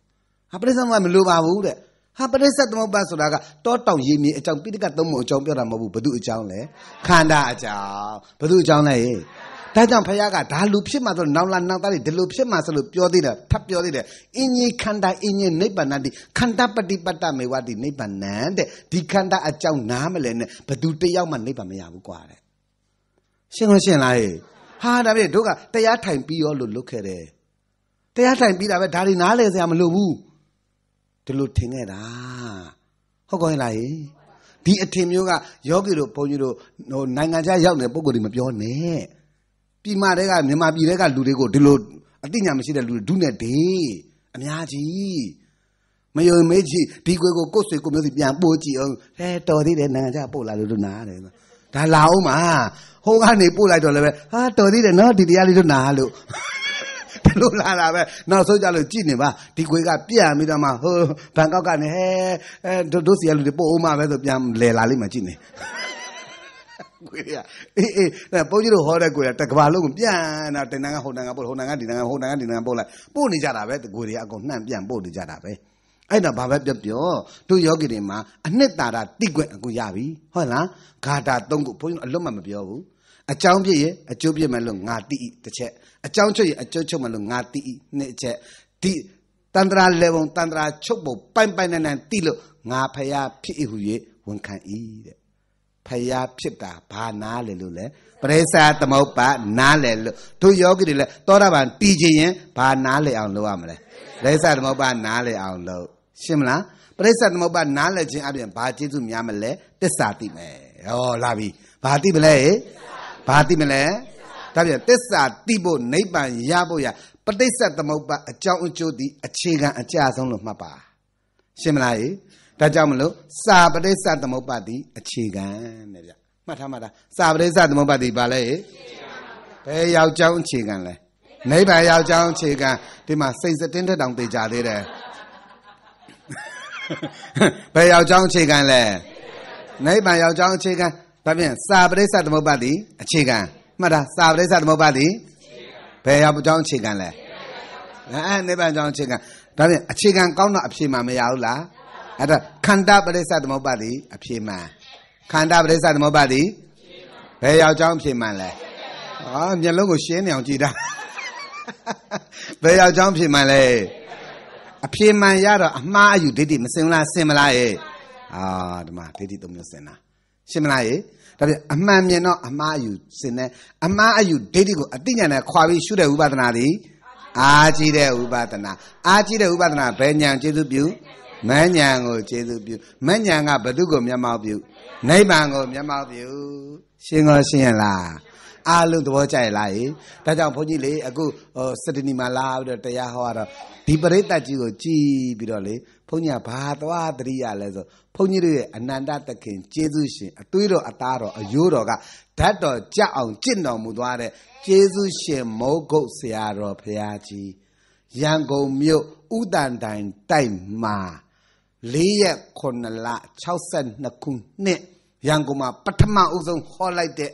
ဟာပရိစ္ဆေသမုပ္ပါမလို့ပါဘူးတဲ့ဟာပရိစ္ဆေသမုပ္ပါဆိုတာကတောတောင်ရေမြေအကြောင်းပိဋကသုံးပုံအကြောင်းပြောတာမဟုတ်ဘူးဘု து အကြောင်းလဲခန္ဓာအကြောင်းဘု து အကြောင်းလဲဒါကြောင့်ဘုရားကဒါလူဖြစ်မှဆိုတော့နောင်လာနောက်သားတွေဒီလိုဖြစ်မှဆိုလို့ပြောသေးတယ်ထပ်ပြောသေးတယ်အင်းကြီးခန္ဓာအင်းကြီးနိဗ္ဗာန်တိခန္ဓာပฏิပတ္တမေဝတိနိဗ္ဗာန်တဲ့ဒီခန္ဓာအကြောင်းနားမလဲနဲ့ဘသူတယောက်မှနိဗ္ဗာန်မရဘူးကွာတဲ့ရှင်းလို့ရှင်းလားဟာဒါပြည့်တို့ကတရားထိုင်ပြီးရောလို့လုပ်ခဲ့တယ်တရားထိုင်ပြီးတာပဲဒါတွေနားလဲစရာမလိုဘူးဒီလိုထင်ခဲ့တာဟုတ်ကောင်းလားဒီအထင်မျိုးကယောဂီတို့ဘုန်းကြီးတို့ဟိုနိုင်ငံခြားရောက်နေပုံကိုယ်ဒီမပြောနဲ့ပြည်မတွေကမြန်မာပြည်တွေကလူတွေကိုဒီလိုအသိဉာဏ်မရှိတဲ့လူတွေဒုနဲ့ဒေအများကြီးမယုံမေးကြည့်ဒီကွယ်ကိုကိုယ်ဆွေကိုမျိုးစီပြန်ပို့ကြည့်အောင်ဟဲတော်သေးတယ်နိုင်ငံခြားပို့လာလို့တို့နားတယ်ဒါလာအောင်ပါဟိုကနေပို့လိုက်တော့လည်းပဲဟာတော်သေးတယ်နော်ဒီတရားလေးတို့နားလို့ဒီလိုလာတာပဲနောက်ဆုံးကြလို့ကြည်နေပါဒီကွေကပြန်ပြီးတော့မှဟိုဘန်ကောက်ကနေဟဲအဲဒုစီရလူတွေပို့အောင်ပါပဲဆိုပြန်လဲလာလိမ့်မယ်ကြည်နေကွေတွေကအေးအေးဒါပုံကြီးတို့ဟောတဲ့ကွေကတကဘာလုံးကိုပြန်တာတင်တန်းကဟိုတန်းကပို့ဟိုတန်းကဒီတန်းကဟိုတန်းကဒီတန်းပို့လိုက်ပို့နေကြတာပဲကွေတွေကအကုန်နှံ့ပြန်ပို့နေကြတာပဲအဲ့ဒါဘာပဲပြောပြောတို့ယောဂီတွေမှာအနှစ်သာရတိကွက်အခုရပြီဟုတ်လားဂါတာ၃ခုဘုန်းကြီးတို့အလွတ်မှမပြောဘူးအကြောင်းပြည့်ရအကျိုးပြည့်မယ်လို့ငါတိဤတစ်ချက်အကြောင်းချုပ်ရအကျိုးချုပ်မယ်လို့ငါတိဤနှစ်ချက်ဒီတန္တရာလေဘုံတန္တရာချုပ်ပုံပိုင်ပိုင်နိုင်နိုင်တိလို့ငါဖရာဖြစ်၏ဟု၍ဝန်ခံ၏တဲ့ဖယားဖြစ်တာဘာနားလေလို့လဲပရိစ္ဆာသမုပ္ပါနားလေလို့တို့ယောဂီတွေလဲသောတာပန်တည်ခြင်းရင်ဘာနားလေအောင်လုပ်ရမလဲပရိစ္ဆာသမုပ္ပါနားလေအောင်လုပ်ရှင်းမလားပရိစ္ဆာသမုပ္ပါနားလေခြင်းအပြင်ဘာကျေးဇူးများမလဲတစ္ဆာတိမယ်ဟောလာပြီဘာတိမလဲဘာတိမလဲဒါပြန်တစ္ဆာတိဖို့နိဗ္ဗာန်ရဖို့ရပဋိစ္စသမုပ္ပါအကြောင်းအကျိုးဒီအခြေခံအကျဆုံးလို့မှတ်ပါရှင်းမလားဒါကြောင့်မလို့စာပရိစ္ဆသမုပ္ပါတိအခြေခံတဲ့ဗျမှတ်ထားမှတ်တာစာပရိစ္ဆသမုပ္ပါတိပါလေဘယ်ရောက်ကြောင်းအခြေခံလဲနိဗ္ဗာန်ရောက်ကြောင်းအခြေခံဒီမှာစိတ်စတင်းတက်တောင်သိကြသေးတယ်ဘယ်ရောက်ကြောင်းအခြေခံလဲနိဗ္ဗာန်ရောက်ကြောင်းအခြေခံဒါဖြင့်စာပရိစ္ဆသမုပ္ပါတိအခြေခံမှတ်တာစာပရိစ္ဆသမုပ္ပါတိဘယ်ရောက်ကြောင်းအခြေခံလဲအဲနိဗ္ဗာန်ကြောင်းအခြေခံဒါဖြင့်အခြေခံကောင်းတော့အဖြေမှမရဘူးလားအဲ့ဒါခန္ဓာပရိစ္ဆသမုပ္ပါဒိအဖြေမှန်ခန္ဓာပရိစ္ဆသမုပ္ပါဒိဘယ်ယောက်ျောင်းဖြေမှန်လဲအာမျက်လုံးကိုရှင်းနေအောင်ကြည်တာဘယ်ယောက်ျောင်းဖြေမှန်လဲအဖြေမှန်ရတော့အမှားအယူဒိဋ္ဌိမစင်လားစင်မလားရဲ့အာဒီမှာဒိဋ္ဌိသုံးမျိုးစင်တာရှင်းမလားရေဒါပြအမှန်မြင်တော့အမှားယူစင်တဲ့အမှားအယူဒိဋ္ဌိကိုအတိညာနဲ့ခွာပြီးရှုတဲ့ဥပဒနာသည်အာကြည့်တဲ့ဥပဒနာအာကြည့်တဲ့ဥပဒနာဘယ်ညာကျေစုပြုမဉ္ဇဏ်ကိုကျေစုပြုမဉ္ဇဏ်ကဘသူကိုမျက်မှောက်ပြုနိဗ္ဗာန်ကိုမျက်မှောက်ပြုရှင်းကောရှင်းရလားအလုံးသဘောကျရလားရေဒါကြောင့်ဘုန်းကြီးလေအခုဟိုစတနီမှာလာပြီးတော့တရားဟောတော့ဒီပရိသတ်ကြီးကိုကြည်ပြီးတော့လေဘုန်းကြီးကဘာသွားတရိယာလဲဆိုဘုန်းကြီးတို့ရဲ့အနန္တသခင်ကျေးဇူးရှင်အသွေးတော်အသားတော်အယိုးတော်ကဓာတ်တော်ကြအောင် ကြင့်တော်မူသွားတဲ့ကျေးဇူးရှင်မိုးကုတ်ဆရာတော်ဘုရားကြီးရန်ကုန်မြို့ဥတန်တိုင်တိုက်မှာ၄ရက်9လ62ခုနှစ်ရန်ကုန်မှာပထမအဦးဆုံးဟောလိုက်တဲ့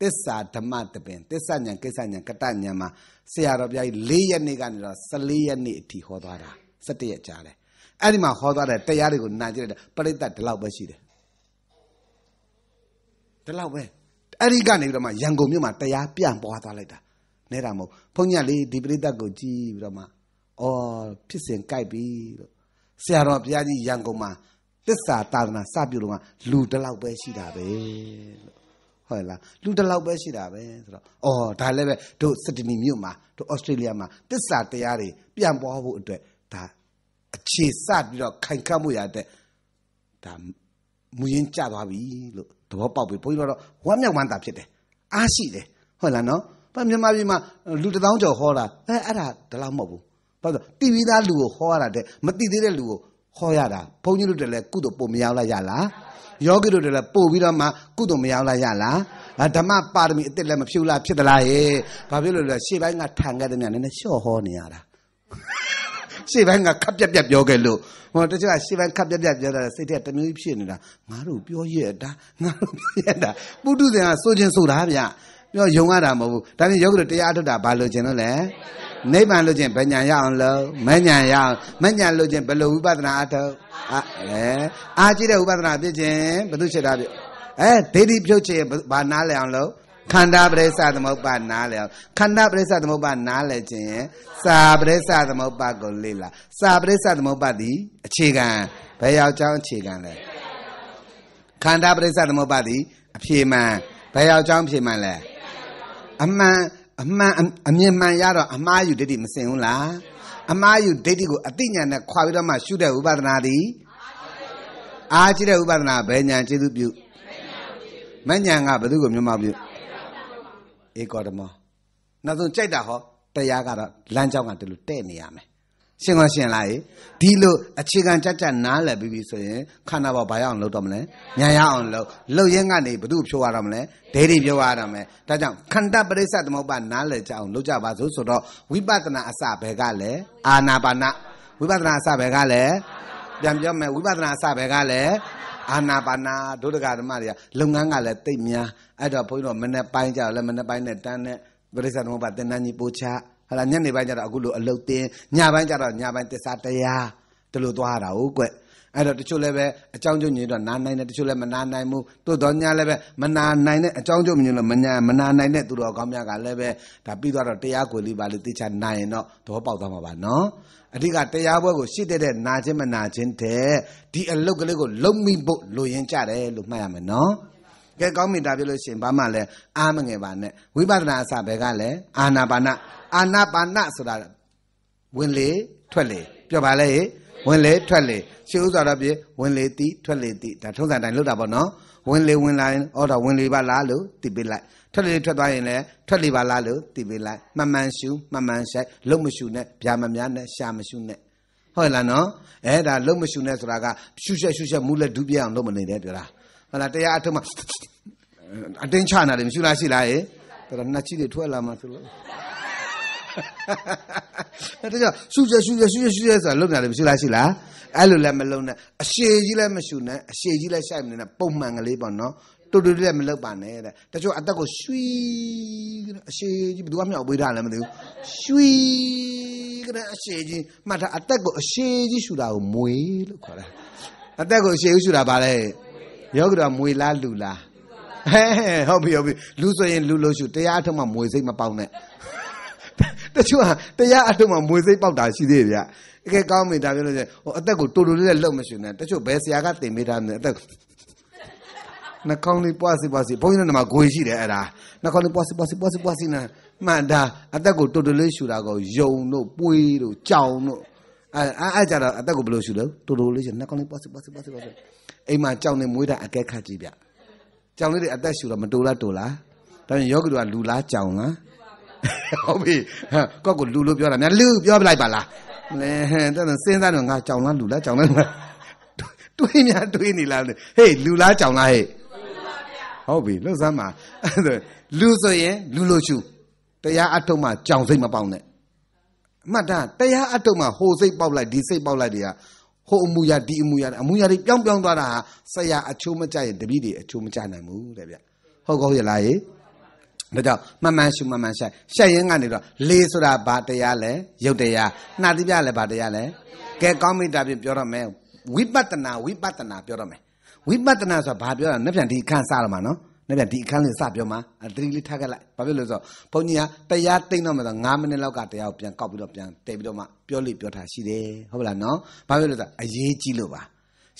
တစ္ဆာဓမ္မတပင်တစ္ဆာဉာဏ်ကိစ္စဉာဏ်ကတဉာဏ်မှာဆရာတော်ပြားကြီး၄ရက်နေ့ကနေတော့14ရက်နေ့အထိဟောသွားတာ17ရက်ကြာတယ်အဲ့ဒီမှာဟောသွားတဲ့တရားတွေကိုနာကြည့်တဲ့ပရိသတ်ဒီလောက်ပဲရှိတယ်ဒီလောက်ပဲအဲ့ဒီကနေပြီးတော့မှရန်ကုန်မြို့မှာတရားပြန့်ပွားသွားလိုက်တာနဲတာမဟုတ်ဘုန်းကြီးကလေဒီပရိသတ်ကိုကြည့်ပြီးတော့မှအော်ဖြစ်စဉ်ကြိုက်ပြီလို့ဆရာတော်ဘုရားကြီးရန်ကုန်မှာသစ္စာတာသနာစပြုလို့ကလူတလောက်ပဲရှိတာပဲလို့ဟုတ်လားလူတလောက်ပဲရှိတာပဲဆိုတော့အော်ဒါလည်းပဲတို့စတနီမြို့မှာတို့ဩစတြေးလျမှာသစ္စာတရားတွေပြန့်ပွားဖို့အတွက်ဒါအခြေစပြီးတော့ခိုင်ခတ်မှုရတဲ့ဒါမူရင်းကျသွားပြီလို့သဘောပေါက်ပြီဘုန်းကြီးတို့ဝမ်းမြောက်ဝမ်းသာဖြစ်တယ်အားရှိတယ်ဟုတ်လားနော်ဘာမြန်မာပြည်မှာလူတထောင်ကျော်ဟောတာအဲအဲ့ဒါဒါလောက်မဟုတ်ဘူးဘာလို့တိပြီးသားလူကိုဟောရတာတဲ့မတိသေးတဲ့လူကိုဟောရတာဘုန်းကြီးတို့တည်းလည်းကုသိုလ်ပုံမရောက်လာရလားယောဂီတို့တည်းလည်းပို့ပြီးတော့မှကုသိုလ်မရောက်လာရလားဓမ္မပါရမီအစ်စ်လည်းမဖြူလာဖြစ်သလားရေဘာဖြစ်လို့လဲရှေ့ပိုင်းကထန်ခဲ့တဲ့မြတ်နည်းနည်းလျှော့ဟောနေရတာရှေ့ပိုင်းကခပ်ပြက်ပြက်ပြောခဲ့လို့ဟောတချို့ကရှေ့ပိုင်းခပ်ပြက်ပြက်ပြောတာစိတ်ထဲတမျိုးဖြစ်နေတာငါတို့ပြောရတာငါတို့ပြောရတာပုထုဇဉ်ကဆိုခြင်းဆိုတာဗျပြောယုံရတာမဟုတ်ဘူးဒါပြင်ယောဂီတို့တရားထုတ်တာဘာလို့ခြင်းလို့လဲနိဗ္ဗာန်လို့ချင်းဘညာရအောင်လို့မညာရအောင်မညာလို့ချင်းဘလို့ဝိပဿနာအထုတ်အဲအာကြည့်တဲ့ဝိပဿနာဖြစ်ခြင်းဘသူချက်တာဖြစ်အဲဒိဋ္ဌိဖြုတ်ခြင်းဘာနားလဲအောင်လို့ခန္ဓာပရိစ္ဆသမုပ္ပါနားလဲအောင်ခန္ဓာပရိစ္ဆသမုပ္ပါနားလဲခြင်းရယ်စာပရိစ္ဆသမုပ္ပါကိုလေ့လာစာပရိစ္ဆသမုပ္ပါသည် အခြေခံဘယ်ရောက်ကြောင်းအခြေခံလဲခန္ဓာပရိစ္ဆသမုပ္ပါသည်အဖြေမှန်ဘယ်ရောက်ကြောင်းဖြေမှန်လဲအမှန်အမှန်အမြင်မှန်ရတော့အမှားယူဒိဋ္ဌိမစင်ဘူးလားအမှားယူဒိဋ္ဌိကိုအတိညာနဲ့ခွာပြီးတော့မှရှုတဲ့ဥပဒနာသည်အာကြည့်တဲ့ဥပဒနာဘယ်ညာကျေစုပြုမညာကဘယ်သူကိုမြတ်မပြုဧကောဓမောနောက်ဆုံးကြိုက်တာဟောတရားကတော့လမ်းကြောင်းကတလူတဲ့နေရမယ်ရှင်းကောရှင်းလားရေဒီလိုအခြေခံကြကြနားလည်ပြီးပြီဆိုရင်ခန္ဓာပေါ်ဘာရအောင်လုပ်တော့မလဲညာရအောင်လုပ်လုပ်ရင်ကနေဘု து ဖြိုးရတော့မလဲဒိဋ္ဌိဖြိုးရတော့မလဲဒါကြောင့်ခန္ဓာပရိစ္ဆသမုပ္ပါနားလည်ကြအောင်လုပ်ကြပါစို့ဆိုတော့ဝိပဿနာအစဘယ်ကလဲအာနာပါနဝိပဿနာအစဘယ်ကလဲပြန်ပြောမယ်ဝိပဿနာအစဘယ်ကလဲအာနာပါနာဒုဒကဓမ္မတွေကလုပ်ငန်းကလည်းတိတ်များအဲ့တော့ဘုန်းကြီးတို့မနေ့ပိုင်းကြတော့လည်းမနေ့ပိုင်းနဲ့တန်းနဲ့ပရိစ္ဆသမုပ္ပါသင်္ဍန်ကြီးပို့ချဟာလာညနေပိုင်းကျတော့အခုလိုအလုတ်တင်ညပိုင်းကျတော့ညပိုင်းတစ္ဆာတရားဒီလိုသွားတာဟုတ်ကွအဲ့တော့တချို့လည်းပဲအကြောင်းကျုံညင်တော့နားနိုင်တယ်တချို့လည်းမနာနိုင်ဘူးတို့တော့ညလည်းပဲမနာနိုင်တဲ့အကြောင်းကျုံညင်လို့မညာမနာနိုင်တဲ့သူတော်ကောင်းများကလည်းပဲဒါပြီးတော့တရားကိုယ်လေးပါလို့သိချနိုင်ရင်တော့သဘောပေါက်သွားမှာပါနော်အဓိကတရားပွဲကိုရှိတဲ့တဲ့နာခြင်းမနာခြင်းတဲ့ဒီအလုတ်ကလေးကိုလုံမိဖို့လိုရင်းကြတယ်လို့မှတ်ရမယ်နော်ကဲကောင်းပြီဒါပြလို့ရှိရင်ဘာမှလည်းအားမငယ်ပါနဲ့ဝိပဿနာအစဘယ်ကလဲအာနာပါနာအာနာပါနဆိုတာဝင်လေထွက်လေပြောပါလေဝင်လေထွက်လေရှေးဥစွာတော့ပြေဝင်လေတီးထွက်လေတီးဒါထုံးစံတိုင်းလုပ်တာပေါ့နော်ဝင်လေဝင်လာရင်အော်ဒါဝင်လေပါလားလို့တီးပေးလိုက်ထွက်လေထွက်သွားရင်လည်းထွက်လေပါလားလို့တီးပေးလိုက်မှန်မှန်ရှူမှန်မှန်ဆိုင်လုံမရှူနဲ့ဗျာမများနဲ့ရှာမရှူနဲ့ဟုတ်လားနော်အဲဒါလုံမရှူနဲ့ဆိုတာကရှူရှက်ရှူရှက်မူးလက်ဒူးပြအောင်လုပ်မနေတယ်ပြောတာဟုတ်လားတရားအထုံးမှာအတင်းချနာတယ်မရှူလားရှိလားရေဒါတော့နှစ်ချီတွေထွက်လာမှာဆိုလို့ဒါကြောင့်ရှုရရှုရရှုရရှုရဆိုတာလုံရတယ်မရှိလားရှိလားအဲ့လိုလည်းမလုံနဲ့အရှည်ကြီးလည်းမရှုနဲ့အရှည်ကြီးလည်းရှိုက်မနေနဲ့ပုံမှန်ကလေးပေါ့နော်တူတူလည်းမလောက်ပါနဲ့တဲ့တချို့အသက်ကိုရွှီအရှည်ကြီးဘယ်သူမှမအောင်ပေးထားလည်းမသိဘူးရွှီကတဲ့အရှည်ကြီးမှတ်တာအသက်ကိုအရှည်ကြီးရှူတာကိုမွေလို့ခေါ်တာအသက်ကိုအရှည်ကြီးရှူတာဗါလဲယောဂီတော်မွေလားလူလားဟဲ့ဟုတ်ပြီဟုတ်ပြီလူဆိုရင်လူလို့ရှူတရားထုတ်မှမွေစိတ်မပေါက်နဲ့တချို့ဟာတရားအထုမှမွေစိတ်ပေါက်တာရှိသေးတယ်ဗျတကယ်ကောင်းပြီဒါပြောလို့ရှိရင်ဟိုအသက်ကိုတူတူလေးလေးလှုပ်မရှင်နဲ့တချို့ဘယ်ဆရာကတင်ပေးထားမလဲအသက်နှာခေါင်းလေးပွားစီပွားစီဘုန်းကြီးတို့ကမှဂွေရှိတယ်အဲ့ဒါနှာခေါင်းလေးပွားစီပွားစီပွားစီပွားစီနာမှန်တာအသက်ကိုတူတူလေးရှူတာကိုယုံတို့ပွေးတို့ကြောင်တို့အဲအဲကြတော့အသက်ကိုဘယ်လိုရှူလဲတူတူလေးရှူနှာခေါင်းလေးပွားစီပွားစီပွားစီပွားစီအိမ်မှာကြောင်နေမွေးတာအကဲခတ်ကြည့်ဗျကြောင်လေးတွေအသက်ရှူတော့မတူလားတူလားဒါကြောင့်ယောဂီတို့ကလူလားကြောင်လားဟုတ်ပြီကော့ကိုလူလို့ပြောတာများလူပြောပလိုက်ပါလားလဲတော်တော်စဉ်းစားတော့ငါကြောင်လားလူလားကြောင်လားတွေးများတွေးနေလားဟေးလူလားကြောင်လားဟေးဟုတ်ပြီလှုပ်စမ်းပါလူဆိုရင်လူလို့ရှုတရားအထုံးမှကြောင်စိတ်မပေါက်နဲ့မှတ်တာတရားအထုံးမှဟိုစိတ်ပေါက်လိုက်ဒီစိတ်ပေါက်လိုက်တွေကဟိုအမူအရာဒီအမူအရာအမူအရာတွေပြောင်းပြောင်းသွားတာဟာဆရာအချိုးမကျရင်တပည့်တွေအချိုးမကျနိုင်ဘူးတဲ့ဗျဟုတ်ကောင်းရလားဟေးဒါကြောင့်မှန်မှန်ရှုမှန်မှန်ရှိုက်ရှိုက်ရင်ကနေတော့လေဆိုတာဘာတရားလဲရုပ်တရားနှာတိပြလဲဘာတရားလဲကဲကောင်းမိတာပြင်ပြောတော့မယ်ဝိပဿနာဝိပဿနာပြောတော့မယ်ဝိပဿနာဆိုတာဘာပြောတာနှစ်ပြန်ဒီအခန်းစတော့မှာနော်နှစ်ပြန်ဒီအခန်းလေးစပြောမှာအတတိလေးထားခဲ့လိုက်ဘာဖြစ်လို့ဆိုတော့ဘုန်းကြီးကတရားသိမ့်တော့မှဆို9မိနစ်လောက်ကတရားကိုပြန်ကောက်ပြီးတော့ပြန်တည်ပြီးတော့မှပြောလိပြောတာရှိတယ်ဟုတ်လားနော်ဘာဖြစ်လို့ဆိုတော့အရေးကြီးလို့ပါ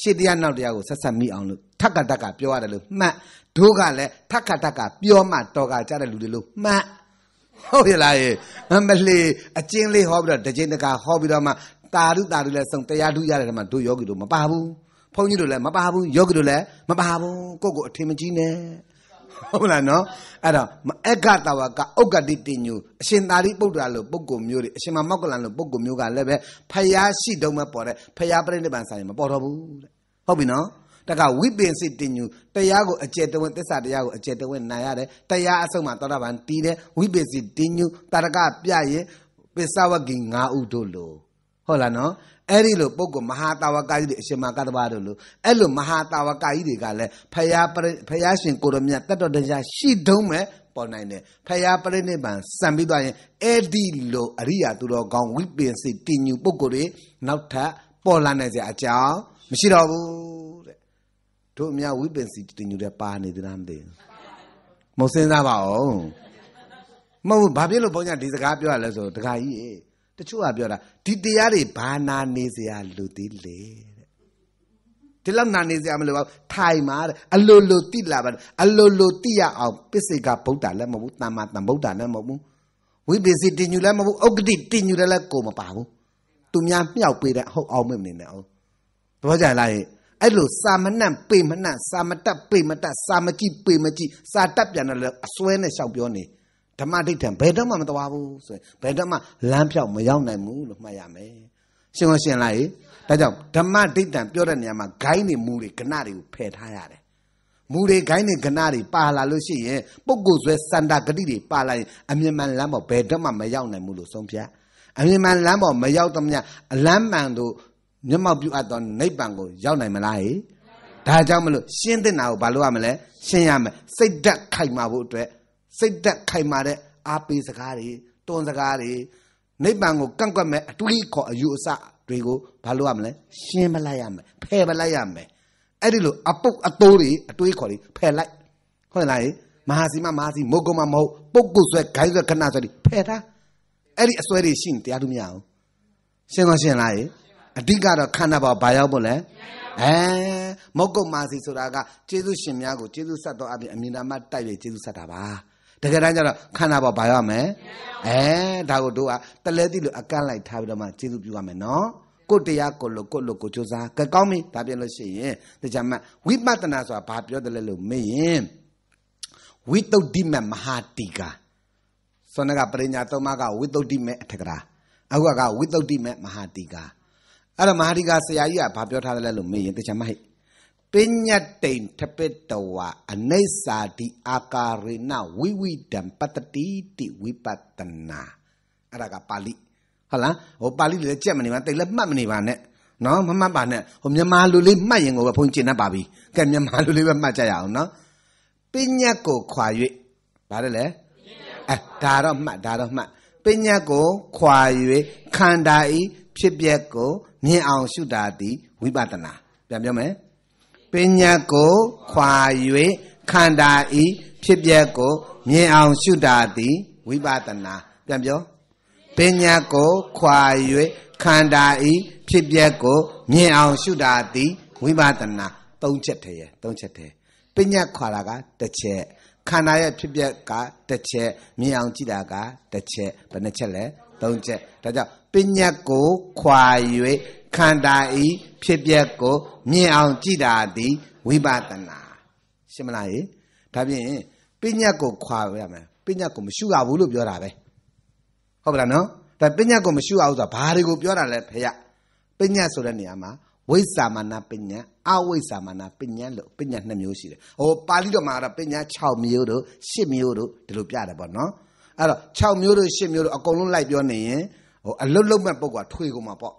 ရှေ့တရားနောက်တရားကိုဆက်ဆက်မိအောင်လို့ထက်ကတက်ကပြောရတယ်လို့မှတ်တို့ကလည်းထက်ခါတက်ကပြောမှတော်ကကြတဲ့လူတွေလို့မှတ်ဟုတ်ရလားရေမလီအချင်းလေးဟောပြီးတော့တချင်းတကာဟောပြီးတော့မှတာရုတာရုလည်းစုံတရားဓုရတဲ့မှာတို့ယောဂီတို့မပါဘူးဘုန်းကြီးတို့လည်းမပါဘူးယောဂီတို့လည်းမပါဘူးကိုယ့်ကိုအထင်မကြီးနဲ့ဟုတ်လားနော်အဲ့တော့အက္ခတဝကဥက္ကတိတင်ညူအရှင်သာရိပုတ္တရာလို့ပုဂ္ဂိုလ်မျိုးတွေအရှင်မောက္ကလန်လို့ပုဂ္ဂိုလ်မျိုးကလည်းပဲဖျားရှိတုံးမဲ့ပေါ်တဲ့ဖျားပြိဋိဘံဆိုင်မပေါ်တော့ဘူးတဲ့ဟုတ်ပြီနော်တကဝိပင်စိတင်ညူတရားကိုအကျယ်တဝင်းသစ္စာတရားကိုအကျယ်တဝင်းနိုင်ရတယ်တရားအဆုံးမှာသောတာပန်တည်တယ်ဝိပင်စိတင်ညူတရကပြရင်ပိစဝကိငါဥတို့လို့ဟုတ်လားနော်အဲ့ဒီလိုပုဂ္ဂိုလ်မဟာတာဝကကြီးတွေအရှင်မကတ္တဗတို့လို့အဲ့လိုမဟာတာဝကကြီးတွေကလည်းဖယားဖယားရှင်ကိုရမြတ်တတ်တော်တရားရှိတုံးမဲ့ပေါ်နိုင်တယ်ဖယားပြိနိဗ္ဗာန်စံပြီးသွားရင်အဲ့ဒီလိုအရိယာသူတော်ကောင်းဝိပင်စိတည်ညူပုဂ္ဂိုလ်တွေနောက်ထပ်ပေါ်လာနိုင်စရာအကြောင်းမရှိတော့ဘူးတဲ့တို့အများဝိပင်စီတင်ယူတဲ့ပါနေသလားမသိဘူးမဟုတ်စဉ်းစားပါအောင်မဟုတ်ဘာဖြစ်လို့ဘုန်းကြီးဒီစကားပြောရလဲဆိုတော့ဒကာကြီးရေတချို့ကပြောတာဒီတရားတွေဘာနာနေစရာလူသေးလေတဲ့ဒီလောက်နာနေစရာမလိုပါဘူးထိုင်ပါတဲ့အလိုလိုတိလာပါအလိုလိုတိရအောင်ပစ္စေကဗုဒ္ဓလည်းမဟုတ်ဘူးတမ္မာတမ္ဗုဒ္ဓလည်းမဟုတ်ဘူးဝိပင်စီတင်ယူလည်းမဟုတ်ဘူးဥက္ကဋိတင်ယူလည်းကိုမပါဘူးသူများမြောက်ပေးတဲ့ဟုတ်အောင်မနေနဲ့အောင်သဘောကျလားရဲ့အဲ့လိုစာမနှံ့ပေမနှံ့စာမတက်ပေမတက်စာမကြည့်ပေမကြည့်စာတက်ပြန်တယ်လို့အစွဲနဲ့ရှောက်ပြောနေဓမ္မဒိဋ္ဌံဘယ်တော့မှမတော်ဘူးဆိုရင်ဘယ်တော့မှလမ်းဖြောက်မရောက်နိုင်ဘူးလို့မှတ်ရမယ်ရှင်းလို့ရှင်းလားဒါကြောင့်ဓမ္မဒိဋ္ဌံပြောတဲ့နေရာမှာဂိုင်းတွေမူတွေကဏတွေကိုဖယ်ထားရတယ်မူတွေဂိုင်းတွေကဏတွေပါလာလို့ရှိရင်ပုဂ္ဂိုလ်ဆွဲစန္ဒဂတိတွေပါလာရင်အမြင်မှန်လမ်းပေါ်ဘယ်တော့မှမရောက်နိုင်ဘူးလို့ဆုံးဖြတ်အမြင်မှန်လမ်းပေါ်မရောက်သမျှအလမ်းမှန်တို့မျက်မှောက်ပြုအပ်သောနိဗ္ဗာန်ကိုရောက်နိုင်မလားဟေ။ဒါကြောင့်မလို့ရှင်းတဲ့နာကိုဘာလို့ရမလဲ။ရှင်းရမယ်။စိတ်ဓာတ်ခိုင်မာဖို့အတွက်စိတ်ဓာတ်ခိုင်မာတဲ့အားပေးစကားတွေတွန်းစကားတွေနိဗ္ဗာန်ကိုကန့်ကွက်မဲ့အတွေးခေါ်အယူအဆတွေကိုဘာလို့ရမလဲ။ရှင်းမလိုက်ရမယ်။ဖယ်မလိုက်ရမယ်။အဲ့ဒီလိုအပုတ်အတိုးတွေအတွေးခေါ်တွေဖယ်လိုက်။ဟုတ်လားဟေ။မဟာစီမမဟာစီမုတ်ကုံမမဟုတ်ပုတ်ကုတ်ဆွဲဂိုင်းဆွဲခဏဆွဲတွေဖယ်ထား။အဲ့ဒီအစွဲတွေရှိရင်တရားသူမရအောင်။ရှင်းတော့ရှင်းလားဟေ။အဓိကတော့ခန္ဓာပါဘာရောက်ဖို့လဲအဲမုတ်ကုတ်မာစီဆိုတာကကျေးဇူးရှင်များကိုကျေးဇူးဆက်တော်အပြင်အမြင်တမ်းတိုက်ပြီးကျေးဇူးဆက်တာပါတကယ်တမ်းကျတော့ခန္ဓာပေါ်ဘာရမယ်အဲဒါကိုတို့ကတလဲတိလို့အကန့်လိုက်ထားပြီးတော့မှကျေးဇူးပြုရမယ်နော်ကိုတရားကိုလို့ကိုလို့ကိုစူးစမ်းကကောင်းပြီဒါပြလို့ရှိရင်တကြမဝိပဿနာဆိုတာဘာပြောတယ်လဲလို့မေးရင်ဝိတုဒ္ဓိမမဟာတိကာစောနကပရိညာသုံးပါးကဝိတုဒ္ဓိမအထကရာအခုကဝိတုဒ္ဓိမမဟာတိကာအဲ့တော့မဟာဒီကာဆရာကြီးကဘာပြောထားသလဲလို့မေးရင်တချင်မဟိတ်ပညတ်တိန်ထပိတဝါအနိစ္စာတိအာကာရေနဝိဝိတံပတ္တိတိဝိပတနာအဲ့ဒါကပါဠိဟုတ်လားဟိုပါဠိလည်းကြက်မနေပါတိတ်လည်းမှတ်မနေပါနဲ့နော်မမှတ်ပါနဲ့ဟိုမြန်မာလူလေးမှတ်ရင်ကိုပဲဘုန်းကြီးကျင့်တတ်ပါပြီကဲမြန်မာလူလေးပဲမှတ်ကြရအောင်နော်ပညတ်ကိုခွာ၍ဗါတယ်လေအဲဒါတော့မှတ်ဒါတော့မှတ်ပညတ်ကို ခွာ၍ခန္ဓာဤဖြစ်ပျက်ကိုမြင်အောင်ရှုတာသည်ဝိပဿနာပြန်ပြောမယ်ပညာကိုခွာ၍ခန္ဓာဤဖြစ်ပျက်ကိုမြင်အောင်ရှုတာသည်ဝိပဿနာပြန်ပြောပညာကိုခွာ၍ခန္ဓာဤဖြစ်ပျက်ကိုမြင်အောင်ရှုတာသည်ဝိပဿနာသုံးချက်တည်းရသုံးချက်တည်းပညာခွာတာကတစ်ချက်ခန္ဓာရဲ့ဖြစ်ပျက်ကတစ်ချက်မြင်အောင်ကြည့်တာကတစ်ချက်ဘယ်နှချက်လဲသုံးချက်ဒါကြောင့်ပညာကိုခွာ၍ခန္ဓာဤဖြစ်ပျက်ကိုမြင်အောင်ကြည်တာသည်ဝိပဿနာရှင်းမလားရေဒါဖြင့်ပညာကိုခွာရမယ်ပညာကိုမရှုရဘူးလို့ပြောတာပဲဟုတ်ပါလားနော်ဒါပညာကိုမရှုအောင်ဆိုတာဘာတွေကိုပြောတာလဲဖေရပညာဆိုတဲ့နေရာမှာဝိစာမနာပညာအဝိစာမနာပညာလို့ပညာနှစ်မျိုးရှိတယ်ဟိုပါဠိတော်မှာတော့ပညာ6မျိုးတို့7မျိုးတို့ဒီလိုပြတယ်ပေါ့နော်အဲ့တော့6မျိုးတို့7မျိုးတို့အကုန်လုံးလိုက်ပြောနေရင်ဟိုအလုတ်လုတ်မဲ့ပုံကထွေကုန်မှာပေါ့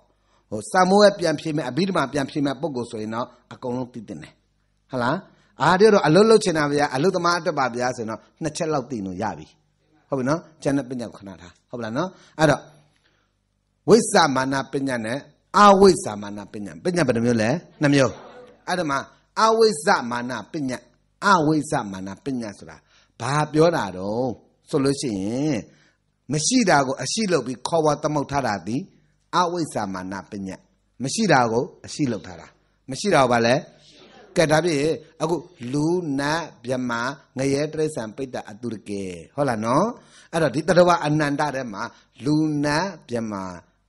ဟိုစာမိုးရဲ့ပြန်ဖြေမဲ့အဘိဓမ္မာပြန်ဖြေမဲ့ပုံကိုဆိုရင်တော့အကုန်လုံးသိတင်တယ်ဟလားအားရတော့အလုတ်လုတ်ချင်တာဗျာအလုတ်သမားအတွက်ပါဗျာဆိုရင်တော့နှစ်ချက်လောက်သိလို့ရပြီဟုတ်ပြီနော်ဉာဏ်နဲ့ပညာကိုခဏထားဟုတ်လားနော်အဲ့တော့ဝိသမာနပညာနဲ့အဝိသမာနပညာပညာဘယ်နှမျိုးလဲနှမျိုးအဲ့ဒါမှာအဝိသမာနပညာအဝိသမာနပညာဆိုတာဘာပြောတာတော့ဆိုလို့ရှိရင်မရှိတာကိုအရှိလုပ်ပြီးခေါ်ဝါသမုတ်ထားတာသည်အဝိဇ္ဇာမာနပညာမရှိတာကိုအရှိလုပ်ထားတာမရှိတာဘာလဲကဲဒါဖြစ်အခုလူနတ်မြမငရဲတိရစ္ဆာန်ပိတ္တအတုရကေဟုတ်လားနော်အဲ့တော့ဒီတတဝအနန္တထဲမှာလူနတ်မြမ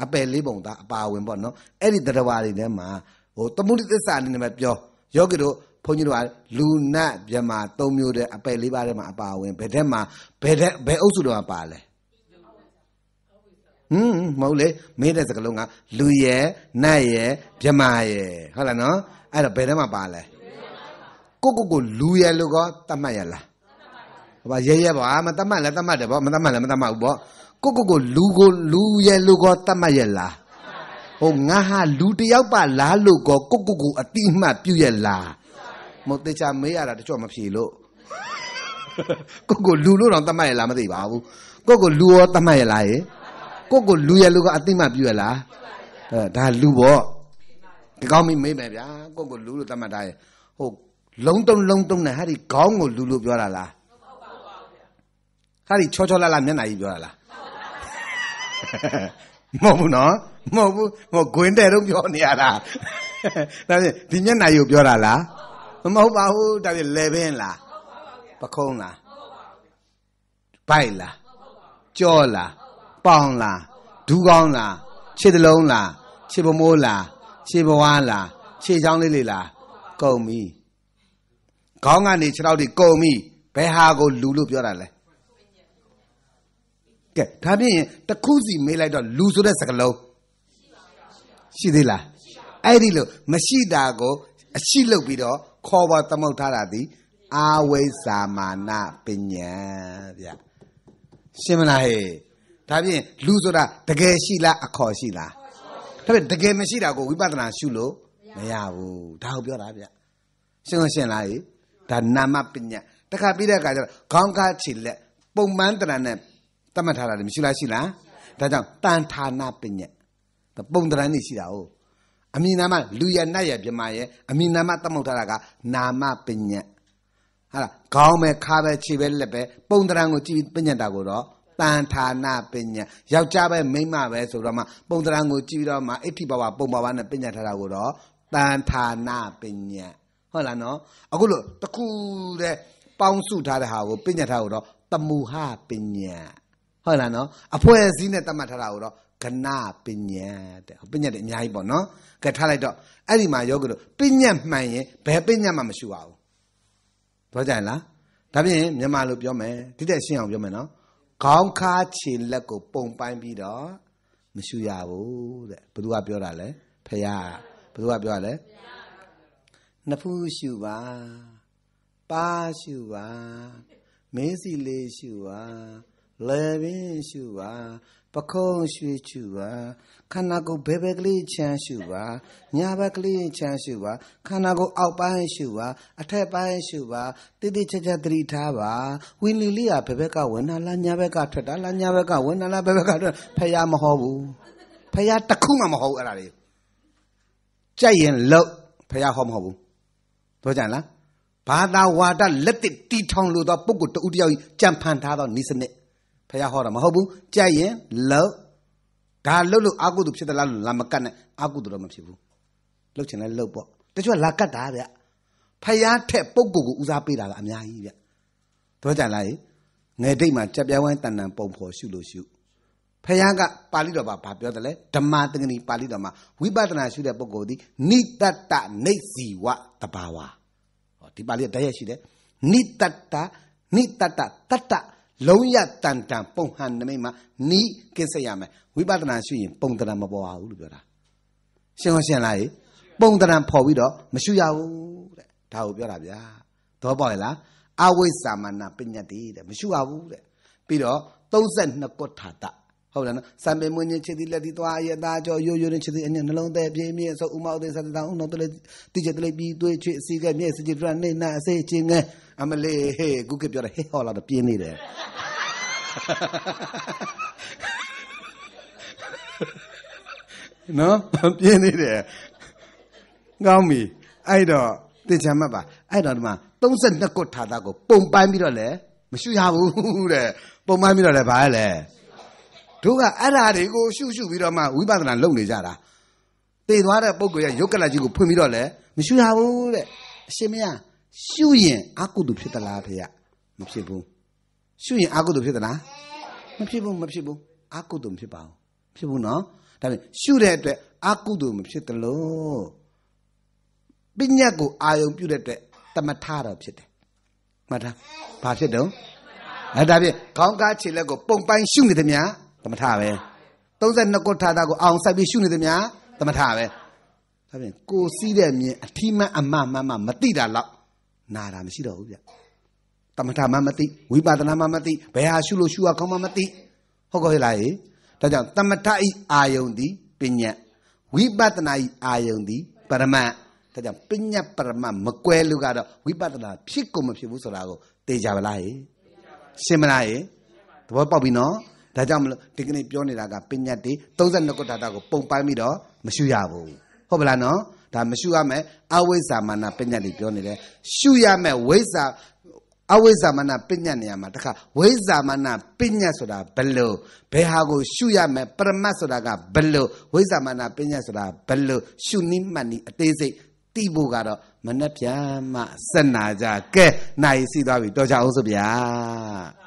အပယ်လေးပုံသားအပါဝင်ပေါ့နော်အဲ့ဒီတတဝတွေထဲမှာဟိုသမုဒိသစ္စာအနေနဲ့ပဲပြောယောဂီတို့ဘုန်းကြီးတို့ကလူနတ်မြမ၃မျိုးတဲ့အပယ်လေးပါးထဲမှာအပါဝင်ဘယ်ထဲမှာဘယ်ဘယ်အုပ်စုတွေမှာပါလဲဟွန်းမဟုတ်လေမေးတဲ့စကားလုံးကလူရဲ့နတ်ရဲ့မြမရဲ့ဟုတ်လားနော်အဲ့တော့ဘယ်ထဲမှာပါလဲကိုကိုကိုလူရဲ့လို့ကသတ်မှတ်ရလားဟောပါရဲရဲပါမသတ်မှတ်လားသတ်မှတ်တယ်ဗောမသတ်မှတ်လားမသတ်မှတ်ဘူးဗောကိုကိုကိုလူကိုလူရဲ့လို့ကသတ်မှတ်ရလားဟုတ်ငါဟာလူတယောက်ပါလားလို့ကကိုကိုကိုအတိမှတ်ပြုရလားမဟုတ်တေချာမေးရတာတချို့မဖြေလို့ကိုကိုလူလို့တော့သတ်မှတ်ရလားမသိပါဘူးကိုကိုလူရောသတ်မှတ်ရလားရေကိုယ့်ကိုလူရလူကအတိမပြုရလားအဲဒါလူပေါ့ဒီကောင်းမိမေးမယ်ဗျာကိုယ့်ကိုလူလို့သတ်မှတ်ထားရင်ဟုတ်လုံးတုံလုံးတုံနဲ့ဟာဒီခေါင်းကိုလူလို့ပြောတာလားဟာဒီချောချောလာလာမျက်နှာကြီးပြောတာလားမဟုတ်ဘူးနော်မဟုတ်ဘူးဟိုဂွင်းတဲ့တော့ပြောနေရတာဒါဖြင့်ဒီမျက်နှာကြီးကိုပြောတာလားမဟုတ်ပါဘူးဒါဖြင့်လေဘင်းလားပခုံးလားဘိုက်လားကြောလားပေါင်လားဒူးကောင်းလားခြေတလုံးလားခြေပမိုးလားခြေပဝါလားခြေချောင်းလေးလေးလားကုန်ပြီခေါင်းကနေခြေထောက်တွေကုန်ပြီဘယ်ဟာကိုလူလို့ပြောတာလဲကဲဒါဖြင့်တခုစီမေးလိုက်တော့လူဆိုတဲ့စကားလုံးရှိသေးလားအဲ့ဒီလိုမရှိတာကိုအရှိလုပ်ပြီးတော့ခေါ်ပါသမုတ်ထားတာဒီအာဝိဇ္ဇာမာနပညာဗျရှင်မလားဟဲ့ဒါဖြင့်လူဆိုတာတကယ်ရှိလားအခေါ်ရှိလားဒါဖြင့်တကယ်မရှိတာကိုဝိပဿနာရှုလို့မရဘူးဒါကိုပြောတာဗျရှင်းရှင်းလားဒါနာမပညာတခါပြီးတဲ့အခါကျတော့ခေါင်းကားခြေလက်ပုံမှန်တရံနဲ့တတ်မှတ်ထားတာလည်းမရှိလားရှိလားဒါကြောင့်တန်ဌာနာပညာပုံတရံနေရှိတာ哦အမိနာမလူရနတ်ရပြမရဲ့အမိနာမတတ်မှတ်ထားတာကနာမပညာဟာခေါင်းပဲခါပဲခြေပဲလက်ပဲပုံတရံကိုကြည့်ပညာတာကိုတော့တန်ဌာနပညာယောက်ျားပဲမိန်းမပဲဆိုတော့မှပုံသဏ္ဍာန်ကိုကြည့်တော့မှအဋ္ဌိဘဝပုံဘဝနဲ့ပညာထားတာကိုတော့တန်ဌာနပညာဟုတ်လားနော်အခုလို့တခုတည်းပေါင်းစုထားတဲ့ဟာကိုပညာထားကိုတော့တမူဟပညာဟုတ်လားနော်အဖွဲ့အစည်းနဲ့သတ်မှတ်ထားတာကိုတော့ကနပညာတဲ့ပညာတွေအများကြီးပေါ့နော်ကထားလိုက်တော့အဲ့ဒီမှာယောဂလို့ပညာမှန်ရင်ဘယ်ပညာမှမရှိပါဘူးပြောကြရင်လားဒါပြင်မြန်မာလိုပြောမယ်ဒီတက်ရှင်းအောင်ပြောမယ်နော်ခေါင်းခါခြေလက်ကိုပုံပိုင်းပြီးတော့မရှူရဘူးတဲ့ဘသူကပြောတာလဲဖရာဘသူကပြောတာလဲနှစ်ဖူးရှူပါပါရှူပါမင်းစီလေးရှူပါလဲပင်ရှူပါပခုံးရွှေချူပါခန္ဓာကိုယ်ဘဲဘဲကလေးချမ်းရှုပါညာဘက်ကလေးချမ်းရှုပါခန္ဓာကိုယ်အောက်ပိုင်းရှုပါအထက်ပိုင်းရှုပါတိတိကျကျသတိထားပါဝိလိလိကဘဲဘက်ကဝင်လာလားညာဘက်ကထွက်တာလားညာဘက်ကဝင်လာလားဘဲဘက်ကထွက်ဖယားမဟောဘူးဖယားတခုမှမဟောဘူးအဲ့ဒါလေကြိုက်ရင်လောက်ဖယားဟောမဟောဘူးတို့ကြလားဘာသာဝါဒလက်တိတီထောင်လို့တော့ပုဂ္ဂိုလ်တူတယောက်ကြံဖန်ထားသောနိစနစ်ဖះဟောတာမဟုတ်ဘူးကြိုက်ရင်လှုပ်ဒါလှုပ်လို့အာကုသူဖြစ်သလားလို့လာမကတ်နဲ့အာကုသူတော့မဖြစ်ဘူးလှုပ်ချင်လဲလှုပ်ပေါ့တချို့လာကတ်တာဗျဖះထက်ပုပ်ကိုကိုဦးစားပေးတာကအများကြီးဗျတော့ကြလားငယ်တိတ်မှာကြက်ပြဝိုင်းတန်တန်ပုံဖော်ရှုလို့ရှုဖះကပါဠိတော်မှာဗာပြောတယ်လေဓမ္မတက္ကနီပါဠိတော်မှာဝိပဿနာရှုတဲ့ပုဂ္ဂိုလ်သည်နိတတ္တနေဇီဝတဘာဝဟောဒီပါဠိကတည်းရရှိတယ်နိတတ္တနိတတ္တတတ္တလုံးရတန်တန်ပုံဟန်နမိတ်မှာနီးကင်းစက်ရမယ်ဝိပဿနာရှုရင်ပုံတရံမပေါ်ပါဘူးလို့ပြောတာရှင်းအောင်ရှင်းလားပုံတရံပေါ်ပြီးတော့မရှုရဘူးတဲ့ဒါကိုပြောတာဗျာသဘောပေါက်ရလားအဝိဇ္ဇာမနာပညာတိတဲ့မရှုရဘူးတဲ့ပြီးတော့32ကုဋ္ဌာတဟုတ်လားနော်စံပင်မွင်းချင်းခြေတိလက်တိသွားရဲ့သားကြောရိုးရိုးနဲ့ခြေတိအညနှလုံးသက်ပြင်းမြင့်ဆုပ်ဥမောက်သေးစတတောင်းဥနှောတလေးတိကျတလေးပြီးသွေးချွေအစီကဲမြဲစကြပြနေနာအစေချင်းငယ်အမလေးဟေးခုကပြောတယ်ဟေးဟောလာတော့ပြင်းနေတယ်နော်ပြင်းနေတယ်ကောင်းပြီအဲ့တော့သင်ချာမှတ်ပါအဲ့တော့ဒီမှာ32ခုထာတာကိုပုံပိုင်းပြီးတော့လဲမရှုရဘူးတဲ့ပုံပိုင်းပြီးတော့လဲဘာလဲတို့ကအဲ့ဓာတွေကိုရှုရှုပြီးတော့မှဝိပဿနာလုပ်နေကြတာတေသွားတဲ့ပုံကိုရရုပ်ကလကြီးကိုဖွင့်ပြီးတော့လဲမရှုရဘူးတဲ့အရှင်မယားရှုရင်အကုသိုလ်ဖြစ်သလားဖေရမဖြစ်ဘူးရှုရင်အကုသိုလ်ဖြစ်သလားမဖြစ်ဘူးမဖြစ်ဘူးအကုသိုလ်ဖြစ်ပါဘူးဖြစ်ဘူးနော်ဒါပေမဲ့ရှုတဲ့အတွက်အကုသိုလ်မဖြစ်သလိုပညာကိုအာယုံပြုတဲ့အတွက်တမထတော့ဖြစ်တယ်မှတ်ထားဘာဖြစ်တော့အဲဒါဖြင့်ခေါင်းကားခြေလက်ကိုပုံပိုင်းရှုနေသည်များတမထပဲ32ကုဋ္ဌာတာကိုအောင်ဆိုင်ပြီးရှုနေသည်များတမထပဲဒါဖြင့်ကိုစီးတဲ့မြင်အထီးမှန်အမှန်မှန်မသိတာတော့နာတာမရှိတော့ဘူးဗျတမထမမသိဝိပဿနာမမသိဘယ်ဟာရှုလို့ရှုရကောင်းမှမသိဟုတ်ကောဟဲ့လားဟေးဒါကြောင့်တမထဤအာယုန်သည်ပညာဝိပဿနာဤအာယုန်သည်ပရမတ်ဒါကြောင့်ပညာပရမတ်မကွဲလို့ကတော့ဝိပဿနာဖြစ်ကုန်မဖြစ်ဘူးဆိုတာကိုသိကြပါလားဟေးရှင်းမလားဟေးသဘောပေါက်ပြီနော်ဒါကြောင့်မလို့ဒီကနေ့ပြောနေတာကပညာတိ32ခုထာတာကိုပုံပိုင်းပြီးတော့မရှုရဘူးဟုတ်ပါလားနော်ဒါမရှုရမယ်အဝိဇ္ဇာမနာပညာတွေပြောနေတယ်ရှုရမယ်ဝိဇ္ဇာအဝိဇ္ဇာမနာပညာနေရာမှာတခါဝိဇ္ဇာမနာပညာဆိုတာဘယ်လိုဘယ်ဟာကိုရှုရမယ်ပရမတ်ဆိုတာကဘယ်လိုဝိဇ္ဇာမနာပညာဆိုတာဘယ်လိုရှုနိမတ်နိအသေးစိတ်တိဖို့ကတော့မနှက်ပြန်မှစက်နာကြကဲနိုင်စီသွားပြီတော်ကြအောင်ဆိုဗျာ